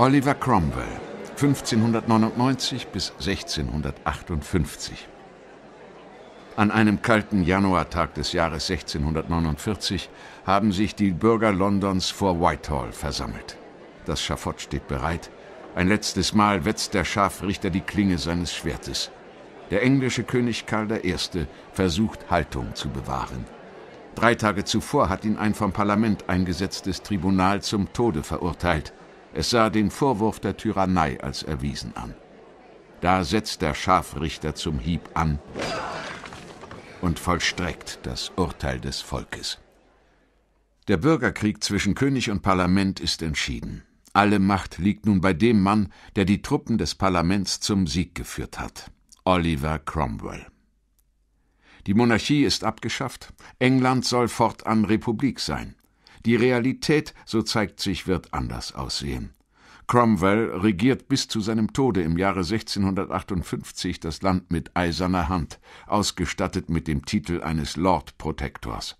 Oliver Cromwell, 1599 bis 1658. An einem kalten Januartag des Jahres 1649 haben sich die Bürger Londons vor Whitehall versammelt. Das Schafott steht bereit. Ein letztes Mal wetzt der Scharfrichter die Klinge seines Schwertes. Der englische König Karl I. versucht, Haltung zu bewahren. Drei Tage zuvor hat ihn ein vom Parlament eingesetztes Tribunal zum Tode verurteilt. Es sah den Vorwurf der Tyrannei als erwiesen an. Da setzt der Scharfrichter zum Hieb an und vollstreckt das Urteil des Volkes. Der Bürgerkrieg zwischen König und Parlament ist entschieden. Alle Macht liegt nun bei dem Mann, der die Truppen des Parlaments zum Sieg geführt hat, Oliver Cromwell. Die Monarchie ist abgeschafft, England soll fortan Republik sein. Die Realität, so zeigt sich, wird anders aussehen. Cromwell regiert bis zu seinem Tode im Jahre 1658 das Land mit eiserner Hand, ausgestattet mit dem Titel eines Lord Protektors.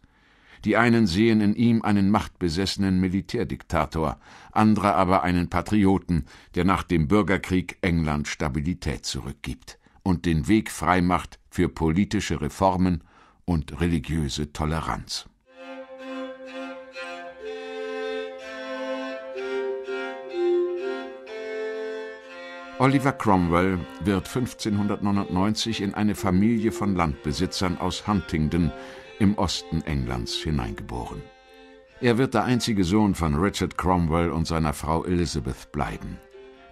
Die einen sehen in ihm einen machtbesessenen Militärdiktator, andere aber einen Patrioten, der nach dem Bürgerkrieg England Stabilität zurückgibt und den Weg freimacht für politische Reformen und religiöse Toleranz. Oliver Cromwell wird 1599 in eine Familie von Landbesitzern aus Huntingdon im Osten Englands hineingeboren. Er wird der einzige Sohn von Richard Cromwell und seiner Frau Elizabeth bleiben.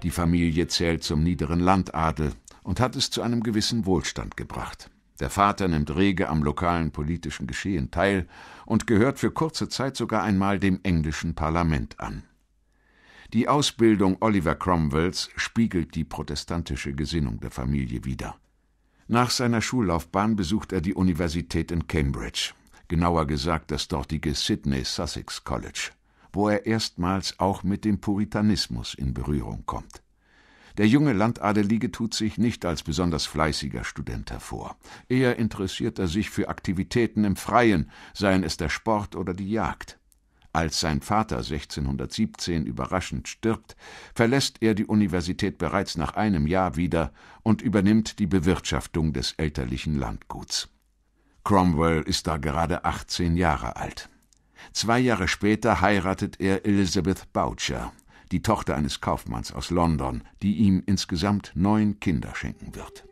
Die Familie zählt zum niederen Landadel und hat es zu einem gewissen Wohlstand gebracht. Der Vater nimmt rege am lokalen politischen Geschehen teil und gehört für kurze Zeit sogar einmal dem englischen Parlament an. Die Ausbildung Oliver Cromwells spiegelt die protestantische Gesinnung der Familie wider. Nach seiner Schullaufbahn besucht er die Universität in Cambridge, genauer gesagt das dortige Sydney Sussex College, wo er erstmals auch mit dem Puritanismus in Berührung kommt. Der junge Landadelige tut sich nicht als besonders fleißiger Student hervor. Eher interessiert er sich für Aktivitäten im Freien, seien es der Sport oder die Jagd. Als sein Vater 1617 überraschend stirbt, verlässt er die Universität bereits nach einem Jahr wieder und übernimmt die Bewirtschaftung des elterlichen Landguts. Cromwell ist da gerade 18 Jahre alt. Zwei Jahre später heiratet er Elizabeth Boucher, die Tochter eines Kaufmanns aus London, die ihm insgesamt neun Kinder schenken wird.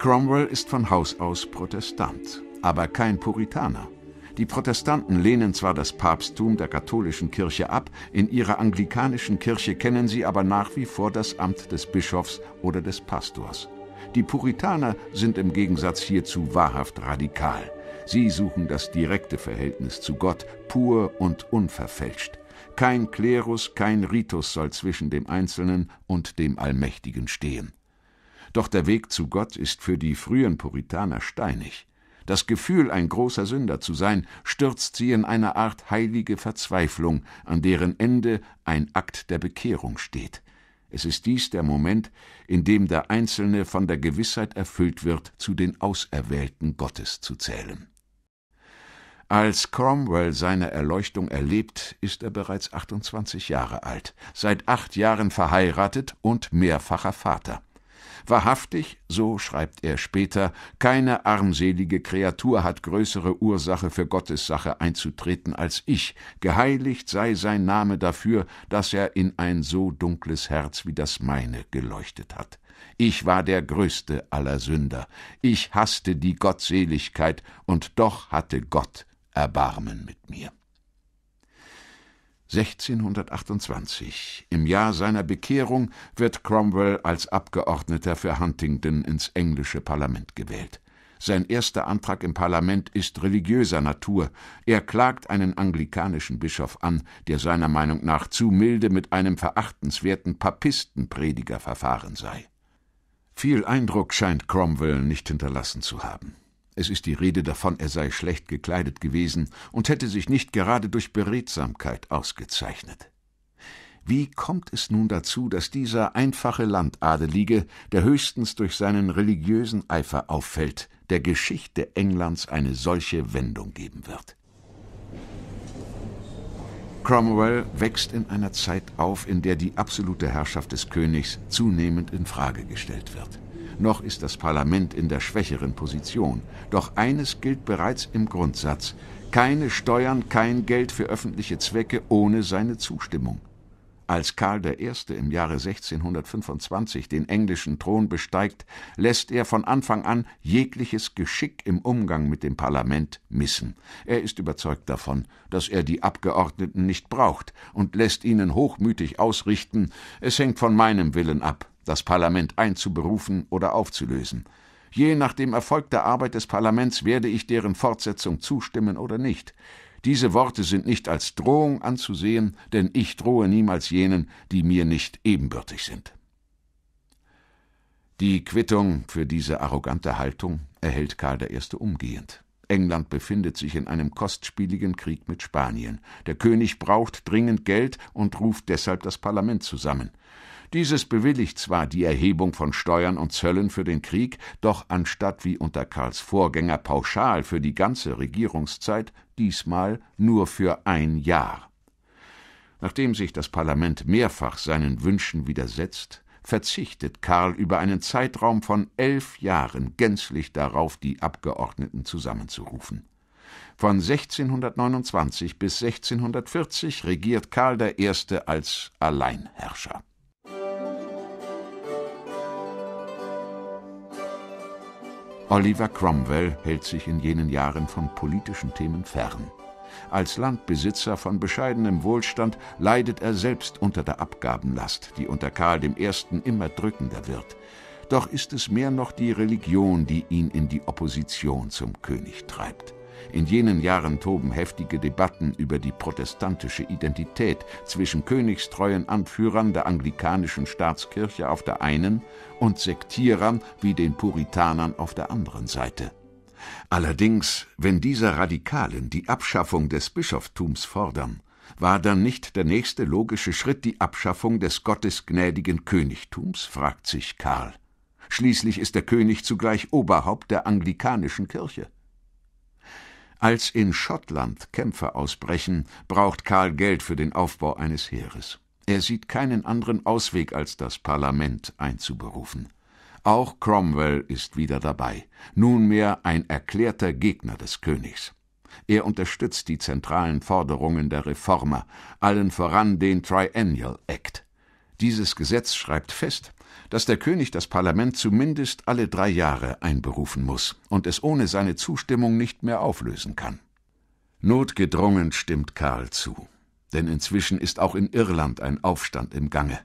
Cromwell ist von Haus aus Protestant, aber kein Puritaner. Die Protestanten lehnen zwar das Papsttum der katholischen Kirche ab, in ihrer anglikanischen Kirche kennen sie aber nach wie vor das Amt des Bischofs oder des Pastors. Die Puritaner sind im Gegensatz hierzu wahrhaft radikal. Sie suchen das direkte Verhältnis zu Gott, pur und unverfälscht. Kein Klerus, kein Ritus soll zwischen dem Einzelnen und dem Allmächtigen stehen. Doch der Weg zu Gott ist für die frühen Puritaner steinig. Das Gefühl, ein großer Sünder zu sein, stürzt sie in eine Art heilige Verzweiflung, an deren Ende ein Akt der Bekehrung steht. Es ist dies der Moment, in dem der Einzelne von der Gewissheit erfüllt wird, zu den Auserwählten Gottes zu zählen. Als Cromwell seine Erleuchtung erlebt, ist er bereits 28 Jahre alt, seit acht Jahren verheiratet und mehrfacher Vater. Wahrhaftig, so schreibt er später, keine armselige Kreatur hat größere Ursache für Gottes Sache einzutreten als ich. Geheiligt sei sein Name dafür, dass er in ein so dunkles Herz wie das meine geleuchtet hat. Ich war der größte aller Sünder. Ich hasste die Gottseligkeit, und doch hatte Gott Erbarmen mit mir. 1628, im Jahr seiner Bekehrung, wird Cromwell als Abgeordneter für Huntingdon ins englische Parlament gewählt. Sein erster Antrag im Parlament ist religiöser Natur. Er klagt einen anglikanischen Bischof an, der seiner Meinung nach zu milde mit einem verachtenswerten Papistenprediger verfahren sei. Viel Eindruck scheint Cromwell nicht hinterlassen zu haben. Es ist die Rede davon, er sei schlecht gekleidet gewesen und hätte sich nicht gerade durch Beredsamkeit ausgezeichnet. Wie kommt es nun dazu, dass dieser einfache Landadelige, der höchstens durch seinen religiösen Eifer auffällt, der Geschichte Englands eine solche Wendung geben wird? Cromwell wächst in einer Zeit auf, in der die absolute Herrschaft des Königs zunehmend in Frage gestellt wird noch ist das Parlament in der schwächeren Position. Doch eines gilt bereits im Grundsatz. Keine Steuern, kein Geld für öffentliche Zwecke ohne seine Zustimmung. Als Karl I. im Jahre 1625 den englischen Thron besteigt, lässt er von Anfang an jegliches Geschick im Umgang mit dem Parlament missen. Er ist überzeugt davon, dass er die Abgeordneten nicht braucht und lässt ihnen hochmütig ausrichten, es hängt von meinem Willen ab, das Parlament einzuberufen oder aufzulösen. Je nach dem Erfolg der Arbeit des Parlaments werde ich deren Fortsetzung zustimmen oder nicht. Diese Worte sind nicht als Drohung anzusehen, denn ich drohe niemals jenen, die mir nicht ebenbürtig sind. Die Quittung für diese arrogante Haltung erhält Karl I. umgehend. England befindet sich in einem kostspieligen Krieg mit Spanien. Der König braucht dringend Geld und ruft deshalb das Parlament zusammen. Dieses bewilligt zwar die Erhebung von Steuern und Zöllen für den Krieg, doch anstatt wie unter Karls Vorgänger pauschal für die ganze Regierungszeit, diesmal nur für ein Jahr. Nachdem sich das Parlament mehrfach seinen Wünschen widersetzt, verzichtet Karl über einen Zeitraum von elf Jahren gänzlich darauf, die Abgeordneten zusammenzurufen. Von 1629 bis 1640 regiert Karl I. als Alleinherrscher. Oliver Cromwell hält sich in jenen Jahren von politischen Themen fern. Als Landbesitzer von bescheidenem Wohlstand leidet er selbst unter der Abgabenlast, die unter Karl I. immer drückender wird. Doch ist es mehr noch die Religion, die ihn in die Opposition zum König treibt. In jenen Jahren toben heftige Debatten über die protestantische Identität zwischen königstreuen Anführern der anglikanischen Staatskirche auf der einen und Sektierern wie den Puritanern auf der anderen Seite. Allerdings, wenn diese Radikalen die Abschaffung des Bischoftums fordern, war dann nicht der nächste logische Schritt die Abschaffung des gottesgnädigen Königtums? fragt sich Karl. Schließlich ist der König zugleich Oberhaupt der anglikanischen Kirche. Als in Schottland Kämpfe ausbrechen, braucht Karl Geld für den Aufbau eines Heeres. Er sieht keinen anderen Ausweg, als das Parlament einzuberufen. Auch Cromwell ist wieder dabei, nunmehr ein erklärter Gegner des Königs. Er unterstützt die zentralen Forderungen der Reformer, allen voran den Triennial Act. Dieses Gesetz schreibt fest, dass der König das Parlament zumindest alle drei Jahre einberufen muss und es ohne seine Zustimmung nicht mehr auflösen kann. Notgedrungen stimmt Karl zu, denn inzwischen ist auch in Irland ein Aufstand im Gange.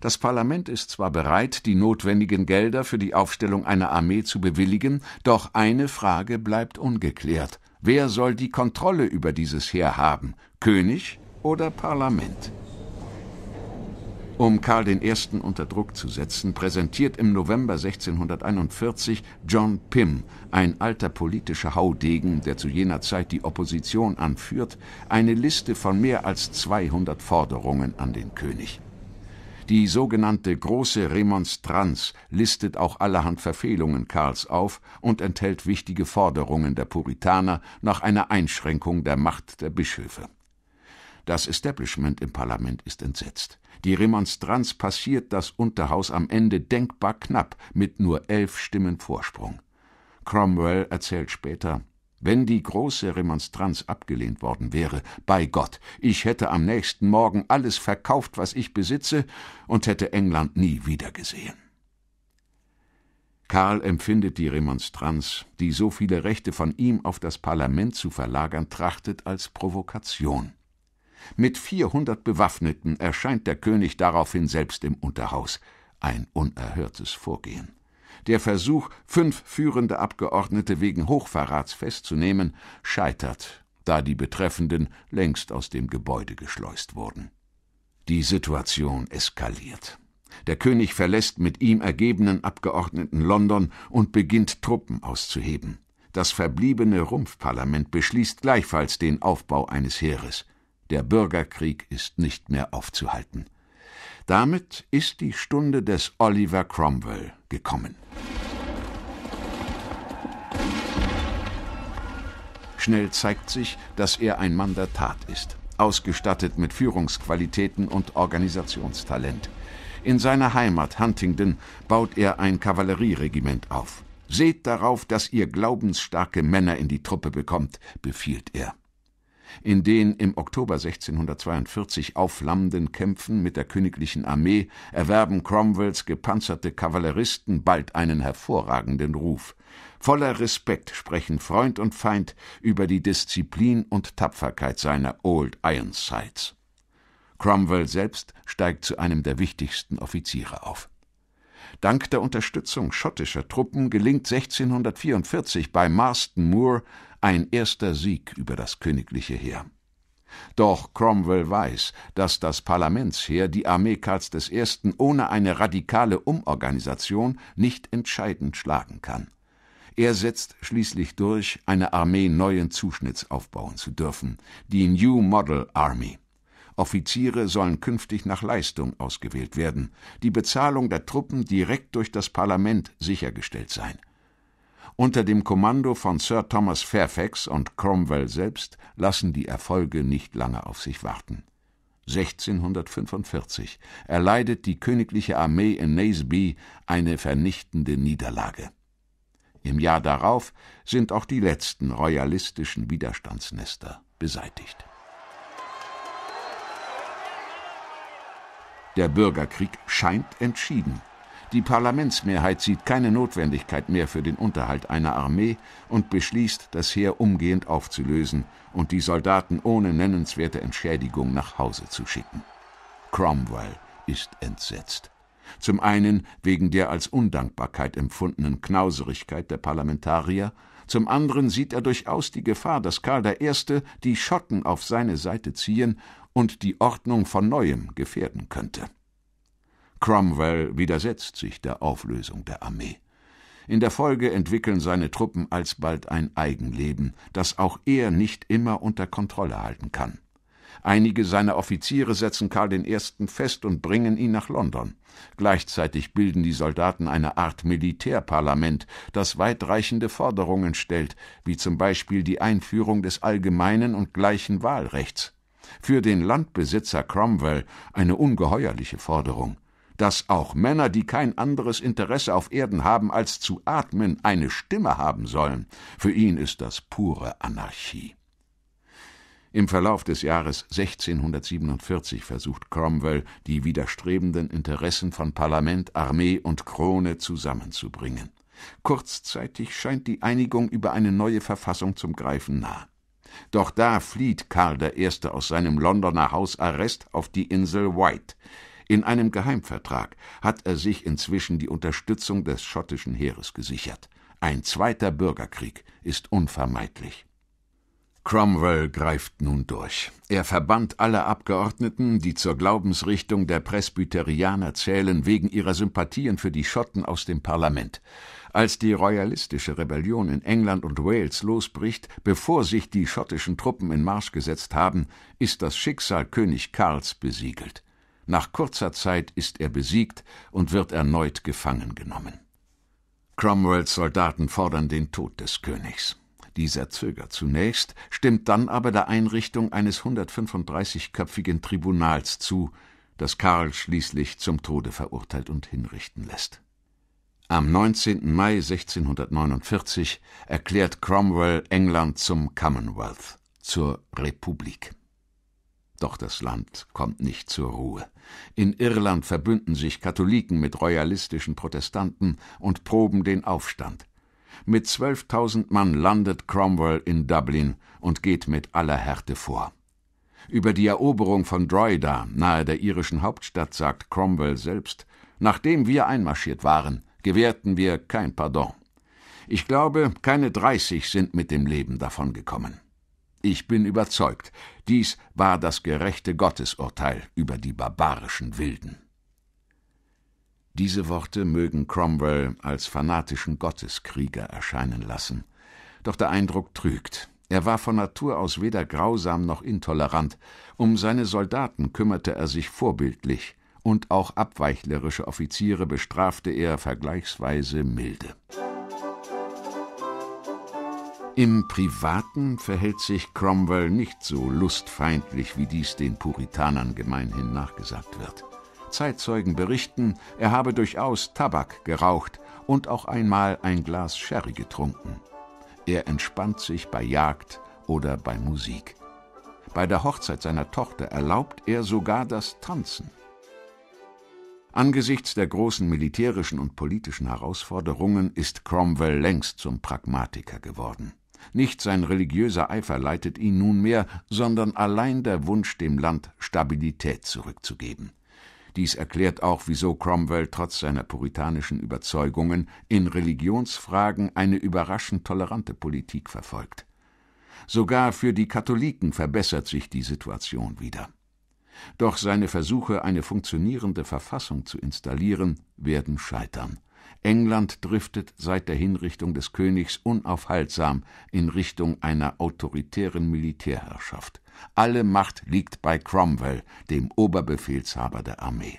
Das Parlament ist zwar bereit, die notwendigen Gelder für die Aufstellung einer Armee zu bewilligen, doch eine Frage bleibt ungeklärt. Wer soll die Kontrolle über dieses Heer haben? König oder Parlament? Um Karl I. unter Druck zu setzen, präsentiert im November 1641 John Pym, ein alter politischer Haudegen, der zu jener Zeit die Opposition anführt, eine Liste von mehr als 200 Forderungen an den König. Die sogenannte Große Remonstranz listet auch allerhand Verfehlungen Karls auf und enthält wichtige Forderungen der Puritaner nach einer Einschränkung der Macht der Bischöfe. Das Establishment im Parlament ist entsetzt. Die Remonstranz passiert das Unterhaus am Ende denkbar knapp mit nur elf Stimmen Vorsprung. Cromwell erzählt später, wenn die große Remonstranz abgelehnt worden wäre, bei Gott, ich hätte am nächsten Morgen alles verkauft, was ich besitze, und hätte England nie wiedergesehen. Karl empfindet die Remonstranz, die so viele Rechte von ihm auf das Parlament zu verlagern trachtet, als Provokation. Mit 400 Bewaffneten erscheint der König daraufhin selbst im Unterhaus. Ein unerhörtes Vorgehen. Der Versuch, fünf führende Abgeordnete wegen Hochverrats festzunehmen, scheitert, da die Betreffenden längst aus dem Gebäude geschleust wurden. Die Situation eskaliert. Der König verlässt mit ihm ergebenen Abgeordneten London und beginnt Truppen auszuheben. Das verbliebene Rumpfparlament beschließt gleichfalls den Aufbau eines Heeres. Der Bürgerkrieg ist nicht mehr aufzuhalten. Damit ist die Stunde des Oliver Cromwell gekommen. Schnell zeigt sich, dass er ein Mann der Tat ist, ausgestattet mit Führungsqualitäten und Organisationstalent. In seiner Heimat Huntingdon baut er ein Kavallerieregiment auf. Seht darauf, dass ihr glaubensstarke Männer in die Truppe bekommt, befiehlt er. In den im Oktober 1642 aufflammenden Kämpfen mit der königlichen Armee erwerben Cromwells gepanzerte Kavalleristen bald einen hervorragenden Ruf. Voller Respekt sprechen Freund und Feind über die Disziplin und Tapferkeit seiner Old Ironsides. Cromwell selbst steigt zu einem der wichtigsten Offiziere auf. Dank der Unterstützung schottischer Truppen gelingt 1644 bei Marston Moor ein erster Sieg über das königliche Heer. Doch Cromwell weiß, dass das Parlamentsheer die Armee Karls I. ohne eine radikale Umorganisation nicht entscheidend schlagen kann. Er setzt schließlich durch, eine Armee neuen Zuschnitts aufbauen zu dürfen, die New Model Army. Offiziere sollen künftig nach Leistung ausgewählt werden, die Bezahlung der Truppen direkt durch das Parlament sichergestellt sein. Unter dem Kommando von Sir Thomas Fairfax und Cromwell selbst lassen die Erfolge nicht lange auf sich warten. 1645 erleidet die königliche Armee in Naseby eine vernichtende Niederlage. Im Jahr darauf sind auch die letzten royalistischen Widerstandsnester beseitigt. Der Bürgerkrieg scheint entschieden. Die Parlamentsmehrheit sieht keine Notwendigkeit mehr für den Unterhalt einer Armee und beschließt, das Heer umgehend aufzulösen und die Soldaten ohne nennenswerte Entschädigung nach Hause zu schicken. Cromwell ist entsetzt. Zum einen wegen der als Undankbarkeit empfundenen Knauserigkeit der Parlamentarier, zum anderen sieht er durchaus die Gefahr, dass Karl I. die Schotten auf seine Seite ziehen und die Ordnung von neuem gefährden könnte. Cromwell widersetzt sich der Auflösung der Armee. In der Folge entwickeln seine Truppen alsbald ein Eigenleben, das auch er nicht immer unter Kontrolle halten kann. Einige seiner Offiziere setzen Karl I. fest und bringen ihn nach London. Gleichzeitig bilden die Soldaten eine Art Militärparlament, das weitreichende Forderungen stellt, wie zum Beispiel die Einführung des allgemeinen und gleichen Wahlrechts. Für den Landbesitzer Cromwell eine ungeheuerliche Forderung dass auch Männer, die kein anderes Interesse auf Erden haben als zu atmen, eine Stimme haben sollen. Für ihn ist das pure Anarchie. Im Verlauf des Jahres 1647 versucht Cromwell, die widerstrebenden Interessen von Parlament, Armee und Krone zusammenzubringen. Kurzzeitig scheint die Einigung über eine neue Verfassung zum Greifen nah. Doch da flieht Karl I. aus seinem Londoner Hausarrest auf die Insel White. In einem Geheimvertrag hat er sich inzwischen die Unterstützung des schottischen Heeres gesichert. Ein zweiter Bürgerkrieg ist unvermeidlich. Cromwell greift nun durch. Er verbannt alle Abgeordneten, die zur Glaubensrichtung der Presbyterianer zählen, wegen ihrer Sympathien für die Schotten aus dem Parlament. Als die royalistische Rebellion in England und Wales losbricht, bevor sich die schottischen Truppen in Marsch gesetzt haben, ist das Schicksal König Karls besiegelt. Nach kurzer Zeit ist er besiegt und wird erneut gefangen genommen. Cromwells Soldaten fordern den Tod des Königs. Dieser zögert zunächst, stimmt dann aber der Einrichtung eines 135-köpfigen Tribunals zu, das Karl schließlich zum Tode verurteilt und hinrichten lässt. Am 19. Mai 1649 erklärt Cromwell England zum Commonwealth, zur Republik. Doch das Land kommt nicht zur Ruhe. In Irland verbünden sich Katholiken mit royalistischen Protestanten und proben den Aufstand. Mit 12.000 Mann landet Cromwell in Dublin und geht mit aller Härte vor. Über die Eroberung von Droida, nahe der irischen Hauptstadt, sagt Cromwell selbst: Nachdem wir einmarschiert waren, gewährten wir kein Pardon. Ich glaube, keine 30 sind mit dem Leben davongekommen. Ich bin überzeugt, dies war das gerechte Gottesurteil über die barbarischen Wilden. Diese Worte mögen Cromwell als fanatischen Gotteskrieger erscheinen lassen. Doch der Eindruck trügt. Er war von Natur aus weder grausam noch intolerant. Um seine Soldaten kümmerte er sich vorbildlich, und auch abweichlerische Offiziere bestrafte er vergleichsweise milde. Im Privaten verhält sich Cromwell nicht so lustfeindlich, wie dies den Puritanern gemeinhin nachgesagt wird. Zeitzeugen berichten, er habe durchaus Tabak geraucht und auch einmal ein Glas Sherry getrunken. Er entspannt sich bei Jagd oder bei Musik. Bei der Hochzeit seiner Tochter erlaubt er sogar das Tanzen. Angesichts der großen militärischen und politischen Herausforderungen ist Cromwell längst zum Pragmatiker geworden. Nicht sein religiöser Eifer leitet ihn nunmehr, sondern allein der Wunsch, dem Land Stabilität zurückzugeben. Dies erklärt auch, wieso Cromwell trotz seiner puritanischen Überzeugungen in Religionsfragen eine überraschend tolerante Politik verfolgt. Sogar für die Katholiken verbessert sich die Situation wieder. Doch seine Versuche, eine funktionierende Verfassung zu installieren, werden scheitern. England driftet seit der Hinrichtung des Königs unaufhaltsam in Richtung einer autoritären Militärherrschaft. Alle Macht liegt bei Cromwell, dem Oberbefehlshaber der Armee.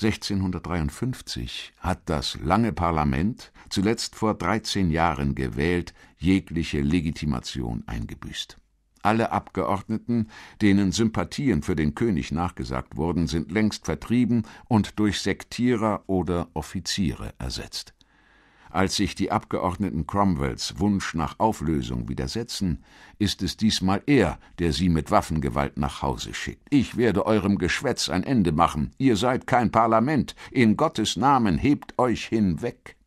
1653 hat das lange Parlament, zuletzt vor 13 Jahren gewählt, jegliche Legitimation eingebüßt. Alle Abgeordneten, denen Sympathien für den König nachgesagt wurden, sind längst vertrieben und durch Sektierer oder Offiziere ersetzt. Als sich die Abgeordneten Cromwells Wunsch nach Auflösung widersetzen, ist es diesmal er, der sie mit Waffengewalt nach Hause schickt. Ich werde eurem Geschwätz ein Ende machen. Ihr seid kein Parlament. In Gottes Namen hebt euch hinweg.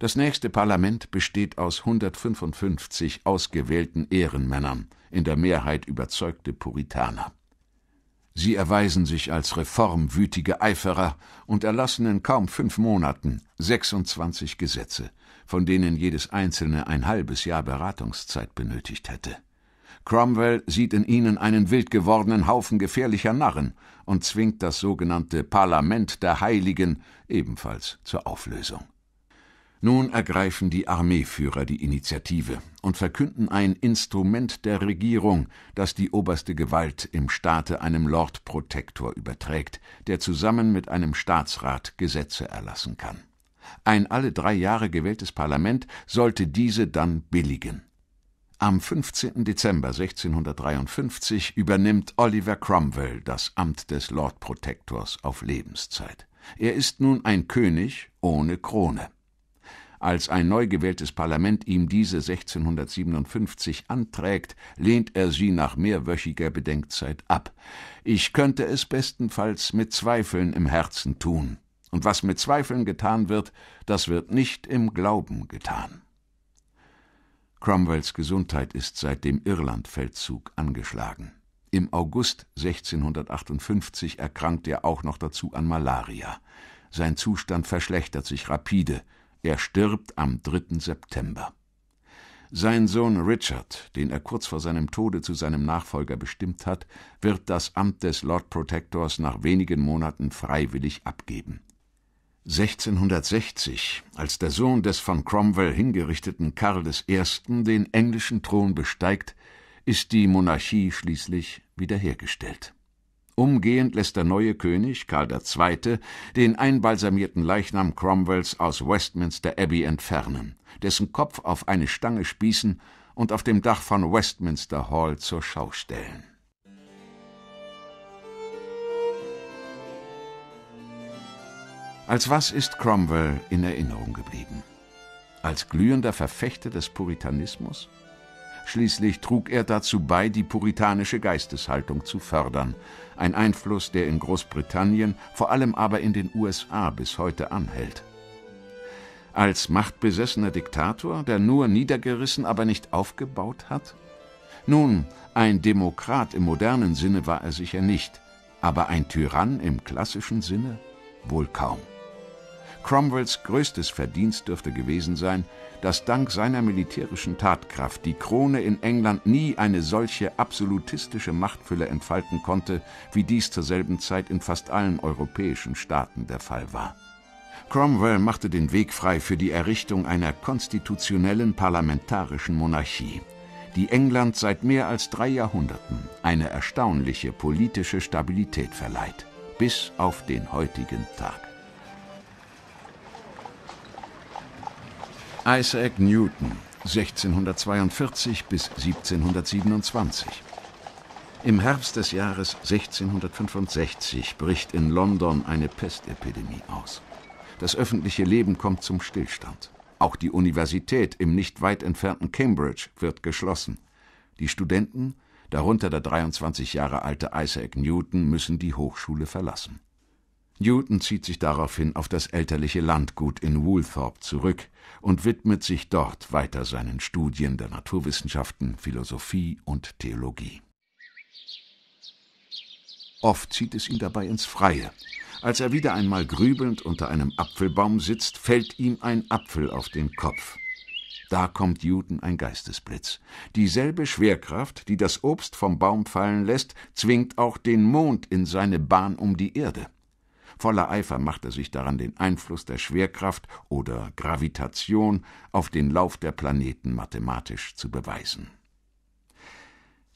Das nächste Parlament besteht aus 155 ausgewählten Ehrenmännern, in der Mehrheit überzeugte Puritaner. Sie erweisen sich als reformwütige Eiferer und erlassen in kaum fünf Monaten 26 Gesetze, von denen jedes einzelne ein halbes Jahr Beratungszeit benötigt hätte. Cromwell sieht in ihnen einen wild gewordenen Haufen gefährlicher Narren und zwingt das sogenannte Parlament der Heiligen ebenfalls zur Auflösung. Nun ergreifen die Armeeführer die Initiative und verkünden ein Instrument der Regierung, das die oberste Gewalt im Staate einem Lord Protektor überträgt, der zusammen mit einem Staatsrat Gesetze erlassen kann. Ein alle drei Jahre gewähltes Parlament sollte diese dann billigen. Am 15. Dezember 1653 übernimmt Oliver Cromwell das Amt des Lord Protektors auf Lebenszeit. Er ist nun ein König ohne Krone. Als ein neu gewähltes Parlament ihm diese 1657 anträgt, lehnt er sie nach mehrwöchiger Bedenkzeit ab. Ich könnte es bestenfalls mit Zweifeln im Herzen tun. Und was mit Zweifeln getan wird, das wird nicht im Glauben getan. Cromwells Gesundheit ist seit dem Irlandfeldzug angeschlagen. Im August 1658 erkrankt er auch noch dazu an Malaria. Sein Zustand verschlechtert sich rapide. Er stirbt am 3. September. Sein Sohn Richard, den er kurz vor seinem Tode zu seinem Nachfolger bestimmt hat, wird das Amt des Lord Protectors nach wenigen Monaten freiwillig abgeben. 1660, als der Sohn des von Cromwell hingerichteten Karl I. den englischen Thron besteigt, ist die Monarchie schließlich wiederhergestellt. Umgehend lässt der neue König, Karl II., den einbalsamierten Leichnam Cromwells aus Westminster Abbey entfernen, dessen Kopf auf eine Stange spießen und auf dem Dach von Westminster Hall zur Schau stellen. Als was ist Cromwell in Erinnerung geblieben? Als glühender Verfechter des Puritanismus? Schließlich trug er dazu bei, die puritanische Geisteshaltung zu fördern, ein Einfluss, der in Großbritannien, vor allem aber in den USA bis heute anhält. Als machtbesessener Diktator, der nur niedergerissen, aber nicht aufgebaut hat? Nun, ein Demokrat im modernen Sinne war er sicher nicht, aber ein Tyrann im klassischen Sinne wohl kaum. Cromwells größtes Verdienst dürfte gewesen sein, dass dank seiner militärischen Tatkraft die Krone in England nie eine solche absolutistische Machtfülle entfalten konnte, wie dies zur selben Zeit in fast allen europäischen Staaten der Fall war. Cromwell machte den Weg frei für die Errichtung einer konstitutionellen parlamentarischen Monarchie, die England seit mehr als drei Jahrhunderten eine erstaunliche politische Stabilität verleiht, bis auf den heutigen Tag. Isaac Newton, 1642 bis 1727. Im Herbst des Jahres 1665 bricht in London eine Pestepidemie aus. Das öffentliche Leben kommt zum Stillstand. Auch die Universität im nicht weit entfernten Cambridge wird geschlossen. Die Studenten, darunter der 23 Jahre alte Isaac Newton, müssen die Hochschule verlassen. Newton zieht sich daraufhin auf das elterliche Landgut in Woolthorpe zurück, und widmet sich dort weiter seinen Studien der Naturwissenschaften, Philosophie und Theologie. Oft zieht es ihn dabei ins Freie. Als er wieder einmal grübelnd unter einem Apfelbaum sitzt, fällt ihm ein Apfel auf den Kopf. Da kommt Juden ein Geistesblitz. Dieselbe Schwerkraft, die das Obst vom Baum fallen lässt, zwingt auch den Mond in seine Bahn um die Erde. Voller Eifer macht er sich daran den Einfluss der Schwerkraft oder Gravitation auf den Lauf der Planeten mathematisch zu beweisen.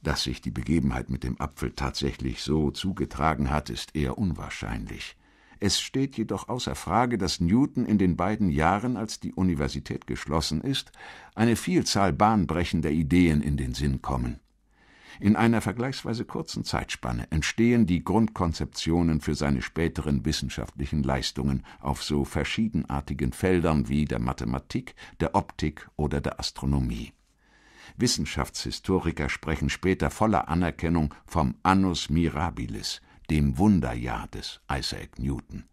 Dass sich die Begebenheit mit dem Apfel tatsächlich so zugetragen hat, ist eher unwahrscheinlich. Es steht jedoch außer Frage, dass Newton in den beiden Jahren, als die Universität geschlossen ist, eine Vielzahl bahnbrechender Ideen in den Sinn kommen. In einer vergleichsweise kurzen Zeitspanne entstehen die Grundkonzeptionen für seine späteren wissenschaftlichen Leistungen auf so verschiedenartigen Feldern wie der Mathematik, der Optik oder der Astronomie. Wissenschaftshistoriker sprechen später voller Anerkennung vom Annus Mirabilis, dem Wunderjahr des Isaac Newton,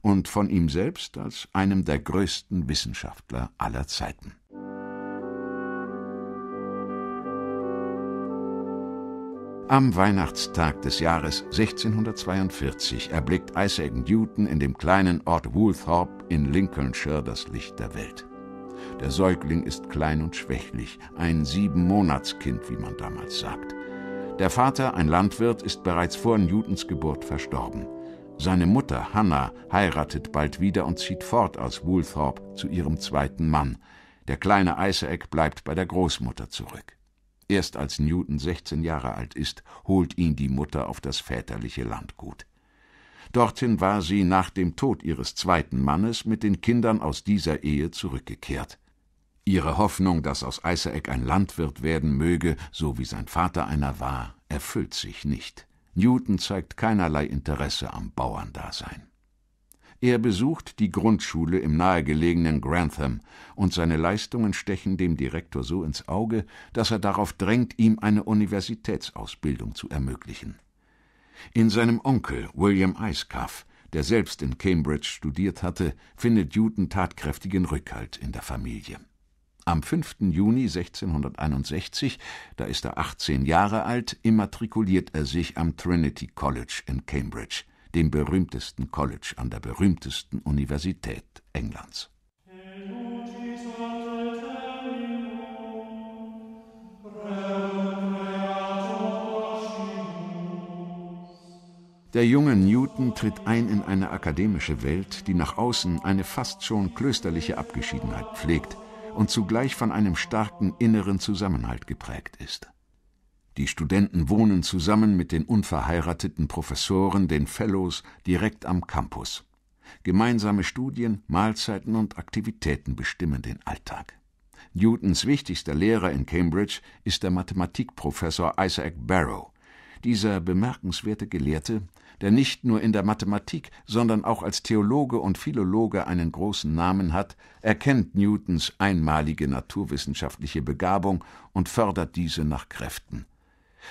und von ihm selbst als einem der größten Wissenschaftler aller Zeiten. Am Weihnachtstag des Jahres 1642 erblickt Isaac Newton in dem kleinen Ort Woolthorpe in Lincolnshire das Licht der Welt. Der Säugling ist klein und schwächlich, ein Siebenmonatskind, wie man damals sagt. Der Vater, ein Landwirt, ist bereits vor Newtons Geburt verstorben. Seine Mutter, Hannah, heiratet bald wieder und zieht fort aus Woolthorpe zu ihrem zweiten Mann. Der kleine Isaac bleibt bei der Großmutter zurück. Erst als Newton 16 Jahre alt ist, holt ihn die Mutter auf das väterliche Landgut. Dorthin war sie nach dem Tod ihres zweiten Mannes mit den Kindern aus dieser Ehe zurückgekehrt. Ihre Hoffnung, dass aus Eisereck ein Landwirt werden möge, so wie sein Vater einer war, erfüllt sich nicht. Newton zeigt keinerlei Interesse am Bauerndasein. Er besucht die Grundschule im nahegelegenen Grantham, und seine Leistungen stechen dem Direktor so ins Auge, dass er darauf drängt, ihm eine Universitätsausbildung zu ermöglichen. In seinem Onkel William Icecuff, der selbst in Cambridge studiert hatte, findet Newton tatkräftigen Rückhalt in der Familie. Am 5. Juni 1661, da ist er 18 Jahre alt, immatrikuliert er sich am Trinity College in Cambridge – dem berühmtesten College an der berühmtesten Universität Englands. Der junge Newton tritt ein in eine akademische Welt, die nach außen eine fast schon klösterliche Abgeschiedenheit pflegt und zugleich von einem starken inneren Zusammenhalt geprägt ist. Die Studenten wohnen zusammen mit den unverheirateten Professoren, den Fellows, direkt am Campus. Gemeinsame Studien, Mahlzeiten und Aktivitäten bestimmen den Alltag. Newtons wichtigster Lehrer in Cambridge ist der Mathematikprofessor Isaac Barrow. Dieser bemerkenswerte Gelehrte, der nicht nur in der Mathematik, sondern auch als Theologe und Philologe einen großen Namen hat, erkennt Newtons einmalige naturwissenschaftliche Begabung und fördert diese nach Kräften.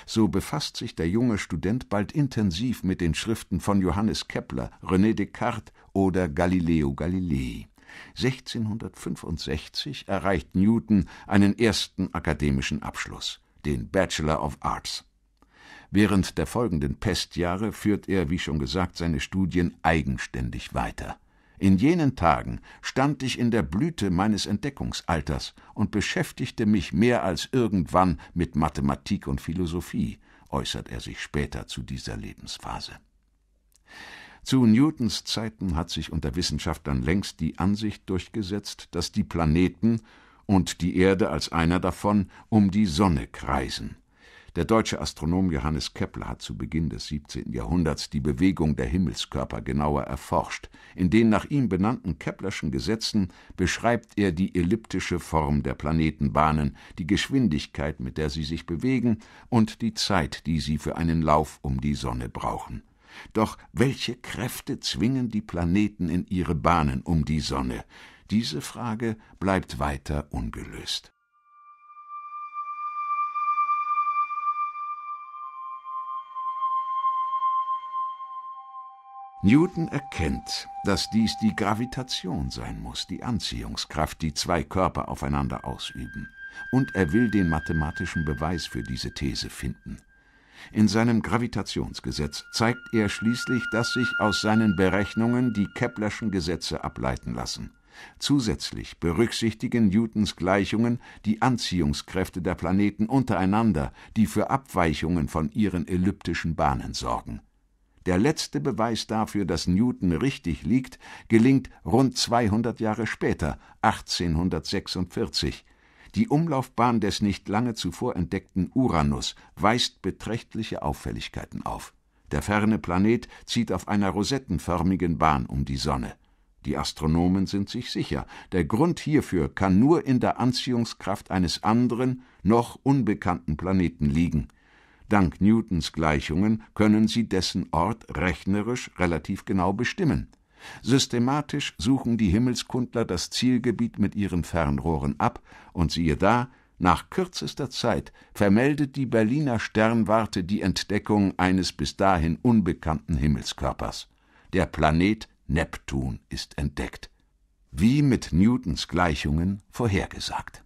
So befasst sich der junge Student bald intensiv mit den Schriften von Johannes Kepler, René Descartes oder Galileo Galilei. 1665 erreicht Newton einen ersten akademischen Abschluss, den Bachelor of Arts. Während der folgenden Pestjahre führt er, wie schon gesagt, seine Studien eigenständig weiter. In jenen Tagen stand ich in der Blüte meines Entdeckungsalters und beschäftigte mich mehr als irgendwann mit Mathematik und Philosophie, äußert er sich später zu dieser Lebensphase. Zu Newtons Zeiten hat sich unter Wissenschaftlern längst die Ansicht durchgesetzt, dass die Planeten und die Erde als einer davon um die Sonne kreisen. Der deutsche Astronom Johannes Kepler hat zu Beginn des 17. Jahrhunderts die Bewegung der Himmelskörper genauer erforscht. In den nach ihm benannten Keplerschen Gesetzen beschreibt er die elliptische Form der Planetenbahnen, die Geschwindigkeit, mit der sie sich bewegen und die Zeit, die sie für einen Lauf um die Sonne brauchen. Doch welche Kräfte zwingen die Planeten in ihre Bahnen um die Sonne? Diese Frage bleibt weiter ungelöst. Newton erkennt, dass dies die Gravitation sein muss, die Anziehungskraft, die zwei Körper aufeinander ausüben. Und er will den mathematischen Beweis für diese These finden. In seinem Gravitationsgesetz zeigt er schließlich, dass sich aus seinen Berechnungen die Keplerschen Gesetze ableiten lassen. Zusätzlich berücksichtigen Newtons Gleichungen die Anziehungskräfte der Planeten untereinander, die für Abweichungen von ihren elliptischen Bahnen sorgen. Der letzte Beweis dafür, dass Newton richtig liegt, gelingt rund 200 Jahre später, 1846. Die Umlaufbahn des nicht lange zuvor entdeckten Uranus weist beträchtliche Auffälligkeiten auf. Der ferne Planet zieht auf einer rosettenförmigen Bahn um die Sonne. Die Astronomen sind sich sicher, der Grund hierfür kann nur in der Anziehungskraft eines anderen, noch unbekannten Planeten liegen. Dank Newtons Gleichungen können sie dessen Ort rechnerisch relativ genau bestimmen. Systematisch suchen die Himmelskundler das Zielgebiet mit ihren Fernrohren ab, und siehe da, nach kürzester Zeit vermeldet die Berliner Sternwarte die Entdeckung eines bis dahin unbekannten Himmelskörpers. Der Planet Neptun ist entdeckt. Wie mit Newtons Gleichungen vorhergesagt.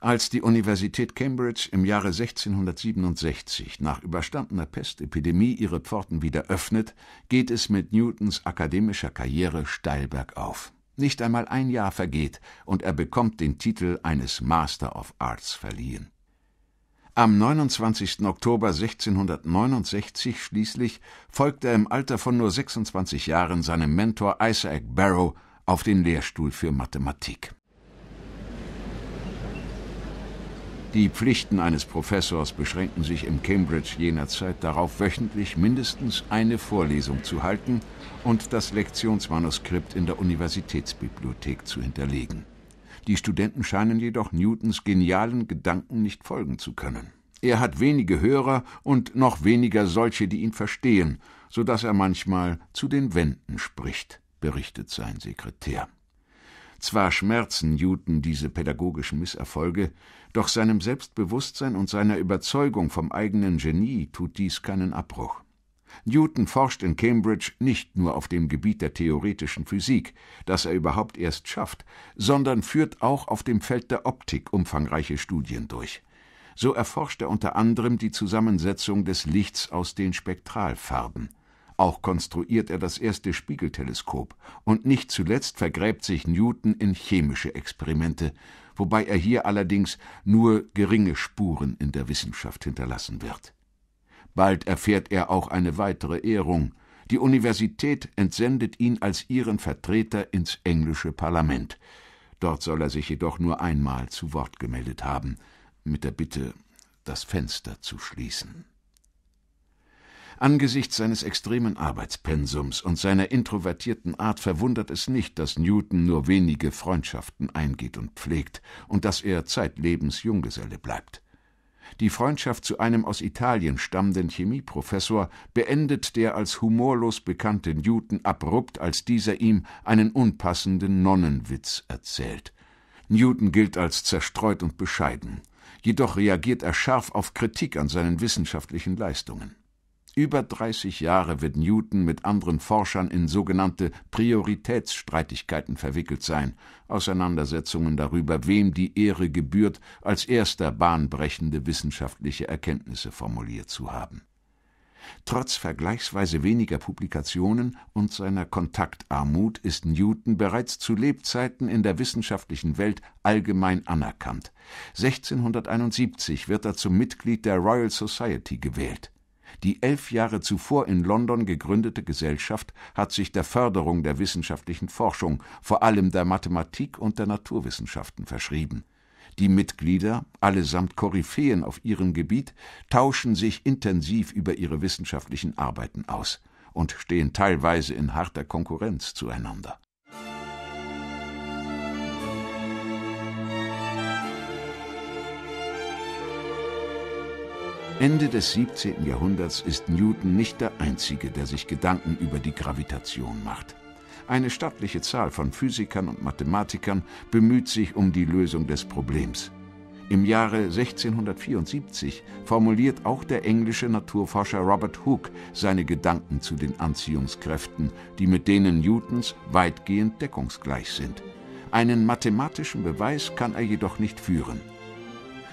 Als die Universität Cambridge im Jahre 1667 nach überstandener Pestepidemie ihre Pforten wieder öffnet, geht es mit Newtons akademischer Karriere steil bergauf. Nicht einmal ein Jahr vergeht und er bekommt den Titel eines Master of Arts verliehen. Am 29. Oktober 1669 schließlich folgt er im Alter von nur 26 Jahren seinem Mentor Isaac Barrow auf den Lehrstuhl für Mathematik. Die Pflichten eines Professors beschränken sich im Cambridge jener Zeit darauf, wöchentlich mindestens eine Vorlesung zu halten und das Lektionsmanuskript in der Universitätsbibliothek zu hinterlegen. Die Studenten scheinen jedoch Newtons genialen Gedanken nicht folgen zu können. Er hat wenige Hörer und noch weniger solche, die ihn verstehen, so dass er manchmal zu den Wänden spricht, berichtet sein Sekretär. Zwar schmerzen Newton diese pädagogischen Misserfolge, doch seinem Selbstbewusstsein und seiner Überzeugung vom eigenen Genie tut dies keinen Abbruch. Newton forscht in Cambridge nicht nur auf dem Gebiet der theoretischen Physik, das er überhaupt erst schafft, sondern führt auch auf dem Feld der Optik umfangreiche Studien durch. So erforscht er unter anderem die Zusammensetzung des Lichts aus den Spektralfarben. Auch konstruiert er das erste Spiegelteleskop und nicht zuletzt vergräbt sich Newton in chemische Experimente wobei er hier allerdings nur geringe Spuren in der Wissenschaft hinterlassen wird. Bald erfährt er auch eine weitere Ehrung. Die Universität entsendet ihn als ihren Vertreter ins englische Parlament. Dort soll er sich jedoch nur einmal zu Wort gemeldet haben, mit der Bitte, das Fenster zu schließen. Angesichts seines extremen Arbeitspensums und seiner introvertierten Art verwundert es nicht, dass Newton nur wenige Freundschaften eingeht und pflegt und dass er zeitlebens Junggeselle bleibt. Die Freundschaft zu einem aus Italien stammenden Chemieprofessor beendet der als humorlos bekannte Newton abrupt, als dieser ihm einen unpassenden Nonnenwitz erzählt. Newton gilt als zerstreut und bescheiden, jedoch reagiert er scharf auf Kritik an seinen wissenschaftlichen Leistungen über 30 Jahre wird Newton mit anderen Forschern in sogenannte Prioritätsstreitigkeiten verwickelt sein, Auseinandersetzungen darüber, wem die Ehre gebührt, als erster bahnbrechende wissenschaftliche Erkenntnisse formuliert zu haben. Trotz vergleichsweise weniger Publikationen und seiner Kontaktarmut ist Newton bereits zu Lebzeiten in der wissenschaftlichen Welt allgemein anerkannt. 1671 wird er zum Mitglied der Royal Society gewählt. Die elf Jahre zuvor in London gegründete Gesellschaft hat sich der Förderung der wissenschaftlichen Forschung, vor allem der Mathematik und der Naturwissenschaften, verschrieben. Die Mitglieder, allesamt Koryphäen auf ihrem Gebiet, tauschen sich intensiv über ihre wissenschaftlichen Arbeiten aus und stehen teilweise in harter Konkurrenz zueinander. Ende des 17. Jahrhunderts ist Newton nicht der Einzige, der sich Gedanken über die Gravitation macht. Eine stattliche Zahl von Physikern und Mathematikern bemüht sich um die Lösung des Problems. Im Jahre 1674 formuliert auch der englische Naturforscher Robert Hooke seine Gedanken zu den Anziehungskräften, die mit denen Newtons weitgehend deckungsgleich sind. Einen mathematischen Beweis kann er jedoch nicht führen.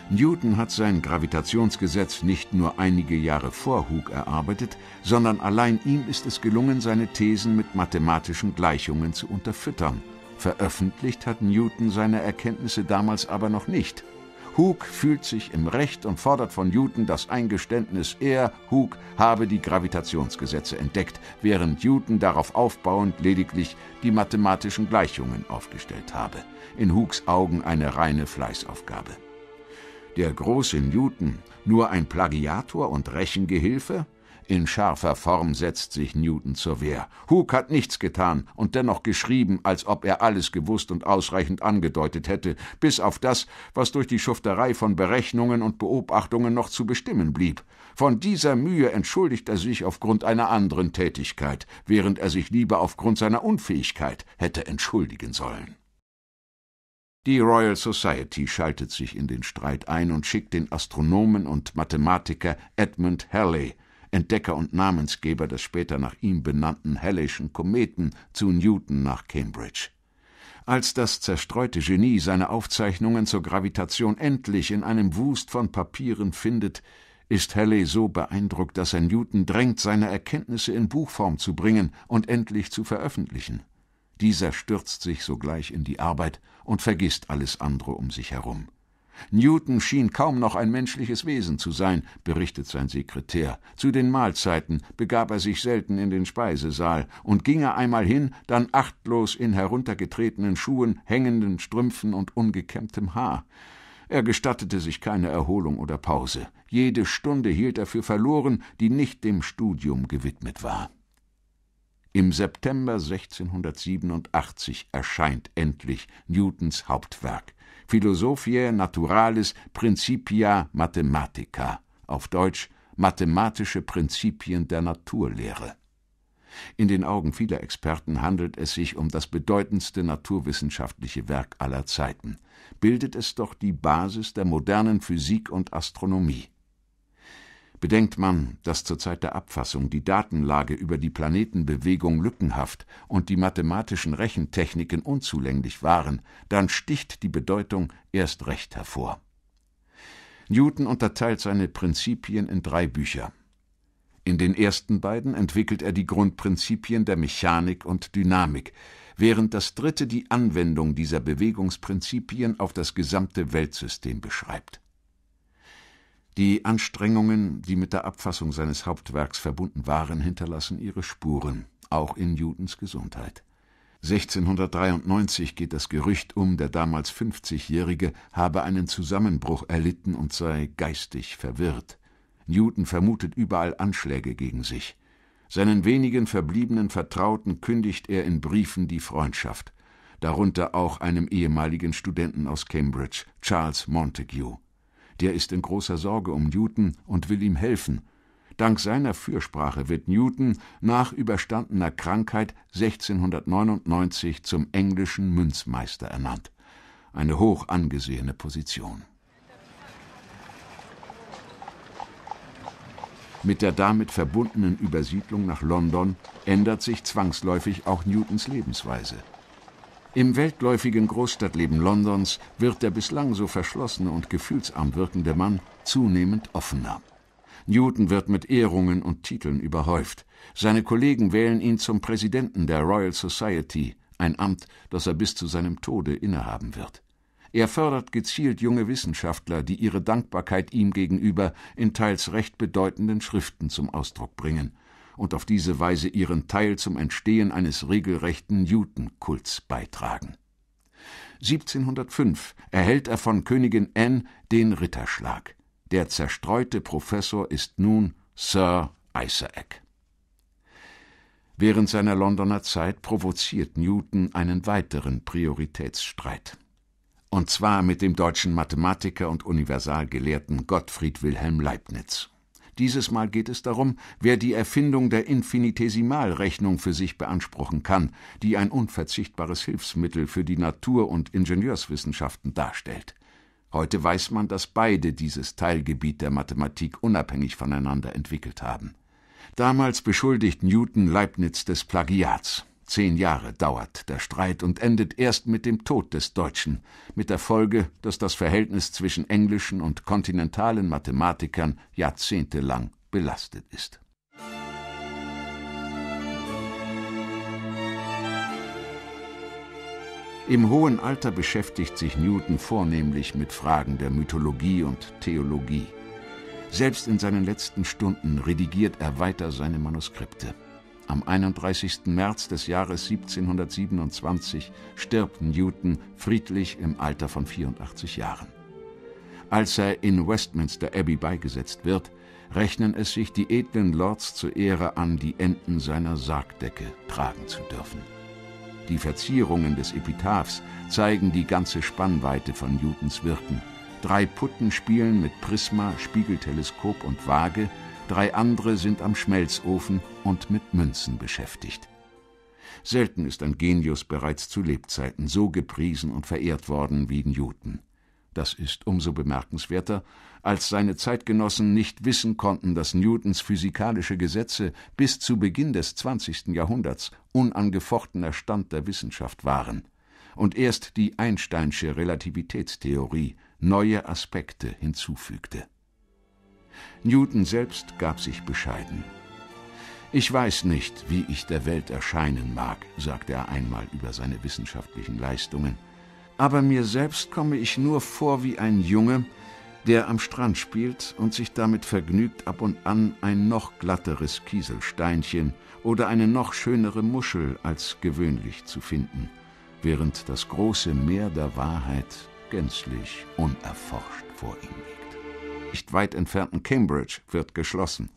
Newton hat sein Gravitationsgesetz nicht nur einige Jahre vor Hooke erarbeitet, sondern allein ihm ist es gelungen, seine Thesen mit mathematischen Gleichungen zu unterfüttern. Veröffentlicht hat Newton seine Erkenntnisse damals aber noch nicht. Hooke fühlt sich im Recht und fordert von Newton das Eingeständnis, er, Hooke, habe die Gravitationsgesetze entdeckt, während Newton darauf aufbauend lediglich die mathematischen Gleichungen aufgestellt habe. In Hookes Augen eine reine Fleißaufgabe der große Newton nur ein Plagiator und Rechengehilfe? In scharfer Form setzt sich Newton zur Wehr. Hook hat nichts getan und dennoch geschrieben, als ob er alles gewusst und ausreichend angedeutet hätte, bis auf das, was durch die Schufterei von Berechnungen und Beobachtungen noch zu bestimmen blieb. Von dieser Mühe entschuldigt er sich aufgrund einer anderen Tätigkeit, während er sich lieber aufgrund seiner Unfähigkeit hätte entschuldigen sollen. Die Royal Society schaltet sich in den Streit ein und schickt den Astronomen und Mathematiker Edmund Halley, Entdecker und Namensgeber des später nach ihm benannten Halleyschen Kometen, zu Newton nach Cambridge. Als das zerstreute Genie seine Aufzeichnungen zur Gravitation endlich in einem Wust von Papieren findet, ist Halley so beeindruckt, dass er Newton drängt, seine Erkenntnisse in Buchform zu bringen und endlich zu veröffentlichen. Dieser stürzt sich sogleich in die Arbeit und vergisst alles andere um sich herum. Newton schien kaum noch ein menschliches Wesen zu sein, berichtet sein Sekretär. Zu den Mahlzeiten begab er sich selten in den Speisesaal, und ging er einmal hin, dann achtlos in heruntergetretenen Schuhen, hängenden Strümpfen und ungekämmtem Haar. Er gestattete sich keine Erholung oder Pause. Jede Stunde hielt er für verloren, die nicht dem Studium gewidmet war. Im September 1687 erscheint endlich Newtons Hauptwerk Philosophiae Naturalis Principia Mathematica, auf Deutsch Mathematische Prinzipien der Naturlehre. In den Augen vieler Experten handelt es sich um das bedeutendste naturwissenschaftliche Werk aller Zeiten, bildet es doch die Basis der modernen Physik und Astronomie. Bedenkt man, dass zur Zeit der Abfassung die Datenlage über die Planetenbewegung lückenhaft und die mathematischen Rechentechniken unzulänglich waren, dann sticht die Bedeutung erst recht hervor. Newton unterteilt seine Prinzipien in drei Bücher. In den ersten beiden entwickelt er die Grundprinzipien der Mechanik und Dynamik, während das dritte die Anwendung dieser Bewegungsprinzipien auf das gesamte Weltsystem beschreibt. Die Anstrengungen, die mit der Abfassung seines Hauptwerks verbunden waren, hinterlassen ihre Spuren, auch in Newtons Gesundheit. 1693 geht das Gerücht um, der damals 50-Jährige habe einen Zusammenbruch erlitten und sei geistig verwirrt. Newton vermutet überall Anschläge gegen sich. Seinen wenigen verbliebenen Vertrauten kündigt er in Briefen die Freundschaft, darunter auch einem ehemaligen Studenten aus Cambridge, Charles Montague. Der ist in großer Sorge um Newton und will ihm helfen. Dank seiner Fürsprache wird Newton nach überstandener Krankheit 1699 zum englischen Münzmeister ernannt. Eine hoch angesehene Position. Mit der damit verbundenen Übersiedlung nach London ändert sich zwangsläufig auch Newtons Lebensweise. Im weltläufigen Großstadtleben Londons wird der bislang so verschlossene und gefühlsarm wirkende Mann zunehmend offener. Newton wird mit Ehrungen und Titeln überhäuft. Seine Kollegen wählen ihn zum Präsidenten der Royal Society, ein Amt, das er bis zu seinem Tode innehaben wird. Er fördert gezielt junge Wissenschaftler, die ihre Dankbarkeit ihm gegenüber in teils recht bedeutenden Schriften zum Ausdruck bringen und auf diese Weise ihren Teil zum Entstehen eines regelrechten Newton-Kults beitragen. 1705 erhält er von Königin Anne den Ritterschlag. Der zerstreute Professor ist nun Sir Isaac. Während seiner Londoner Zeit provoziert Newton einen weiteren Prioritätsstreit. Und zwar mit dem deutschen Mathematiker und Universalgelehrten Gottfried Wilhelm Leibniz. Dieses Mal geht es darum, wer die Erfindung der Infinitesimalrechnung für sich beanspruchen kann, die ein unverzichtbares Hilfsmittel für die Natur- und Ingenieurswissenschaften darstellt. Heute weiß man, dass beide dieses Teilgebiet der Mathematik unabhängig voneinander entwickelt haben. Damals beschuldigt Newton Leibniz des Plagiats. Zehn Jahre dauert der Streit und endet erst mit dem Tod des Deutschen, mit der Folge, dass das Verhältnis zwischen englischen und kontinentalen Mathematikern jahrzehntelang belastet ist. Im hohen Alter beschäftigt sich Newton vornehmlich mit Fragen der Mythologie und Theologie. Selbst in seinen letzten Stunden redigiert er weiter seine Manuskripte. Am 31. März des Jahres 1727 stirbt Newton friedlich im Alter von 84 Jahren. Als er in Westminster Abbey beigesetzt wird, rechnen es sich die edlen Lords zur Ehre an, die Enden seiner Sargdecke tragen zu dürfen. Die Verzierungen des Epitaphs zeigen die ganze Spannweite von Newtons Wirken. Drei Putten spielen mit Prisma, Spiegelteleskop und Waage drei andere sind am Schmelzofen und mit Münzen beschäftigt. Selten ist ein Genius bereits zu Lebzeiten so gepriesen und verehrt worden wie Newton. Das ist umso bemerkenswerter, als seine Zeitgenossen nicht wissen konnten, dass Newtons physikalische Gesetze bis zu Beginn des 20. Jahrhunderts unangefochtener Stand der Wissenschaft waren und erst die Einsteinsche Relativitätstheorie neue Aspekte hinzufügte. Newton selbst gab sich bescheiden. Ich weiß nicht, wie ich der Welt erscheinen mag, sagte er einmal über seine wissenschaftlichen Leistungen, aber mir selbst komme ich nur vor wie ein Junge, der am Strand spielt und sich damit vergnügt, ab und an ein noch glatteres Kieselsteinchen oder eine noch schönere Muschel als gewöhnlich zu finden, während das große Meer der Wahrheit gänzlich unerforscht vor ihm liegt nicht weit entfernten Cambridge wird geschlossen.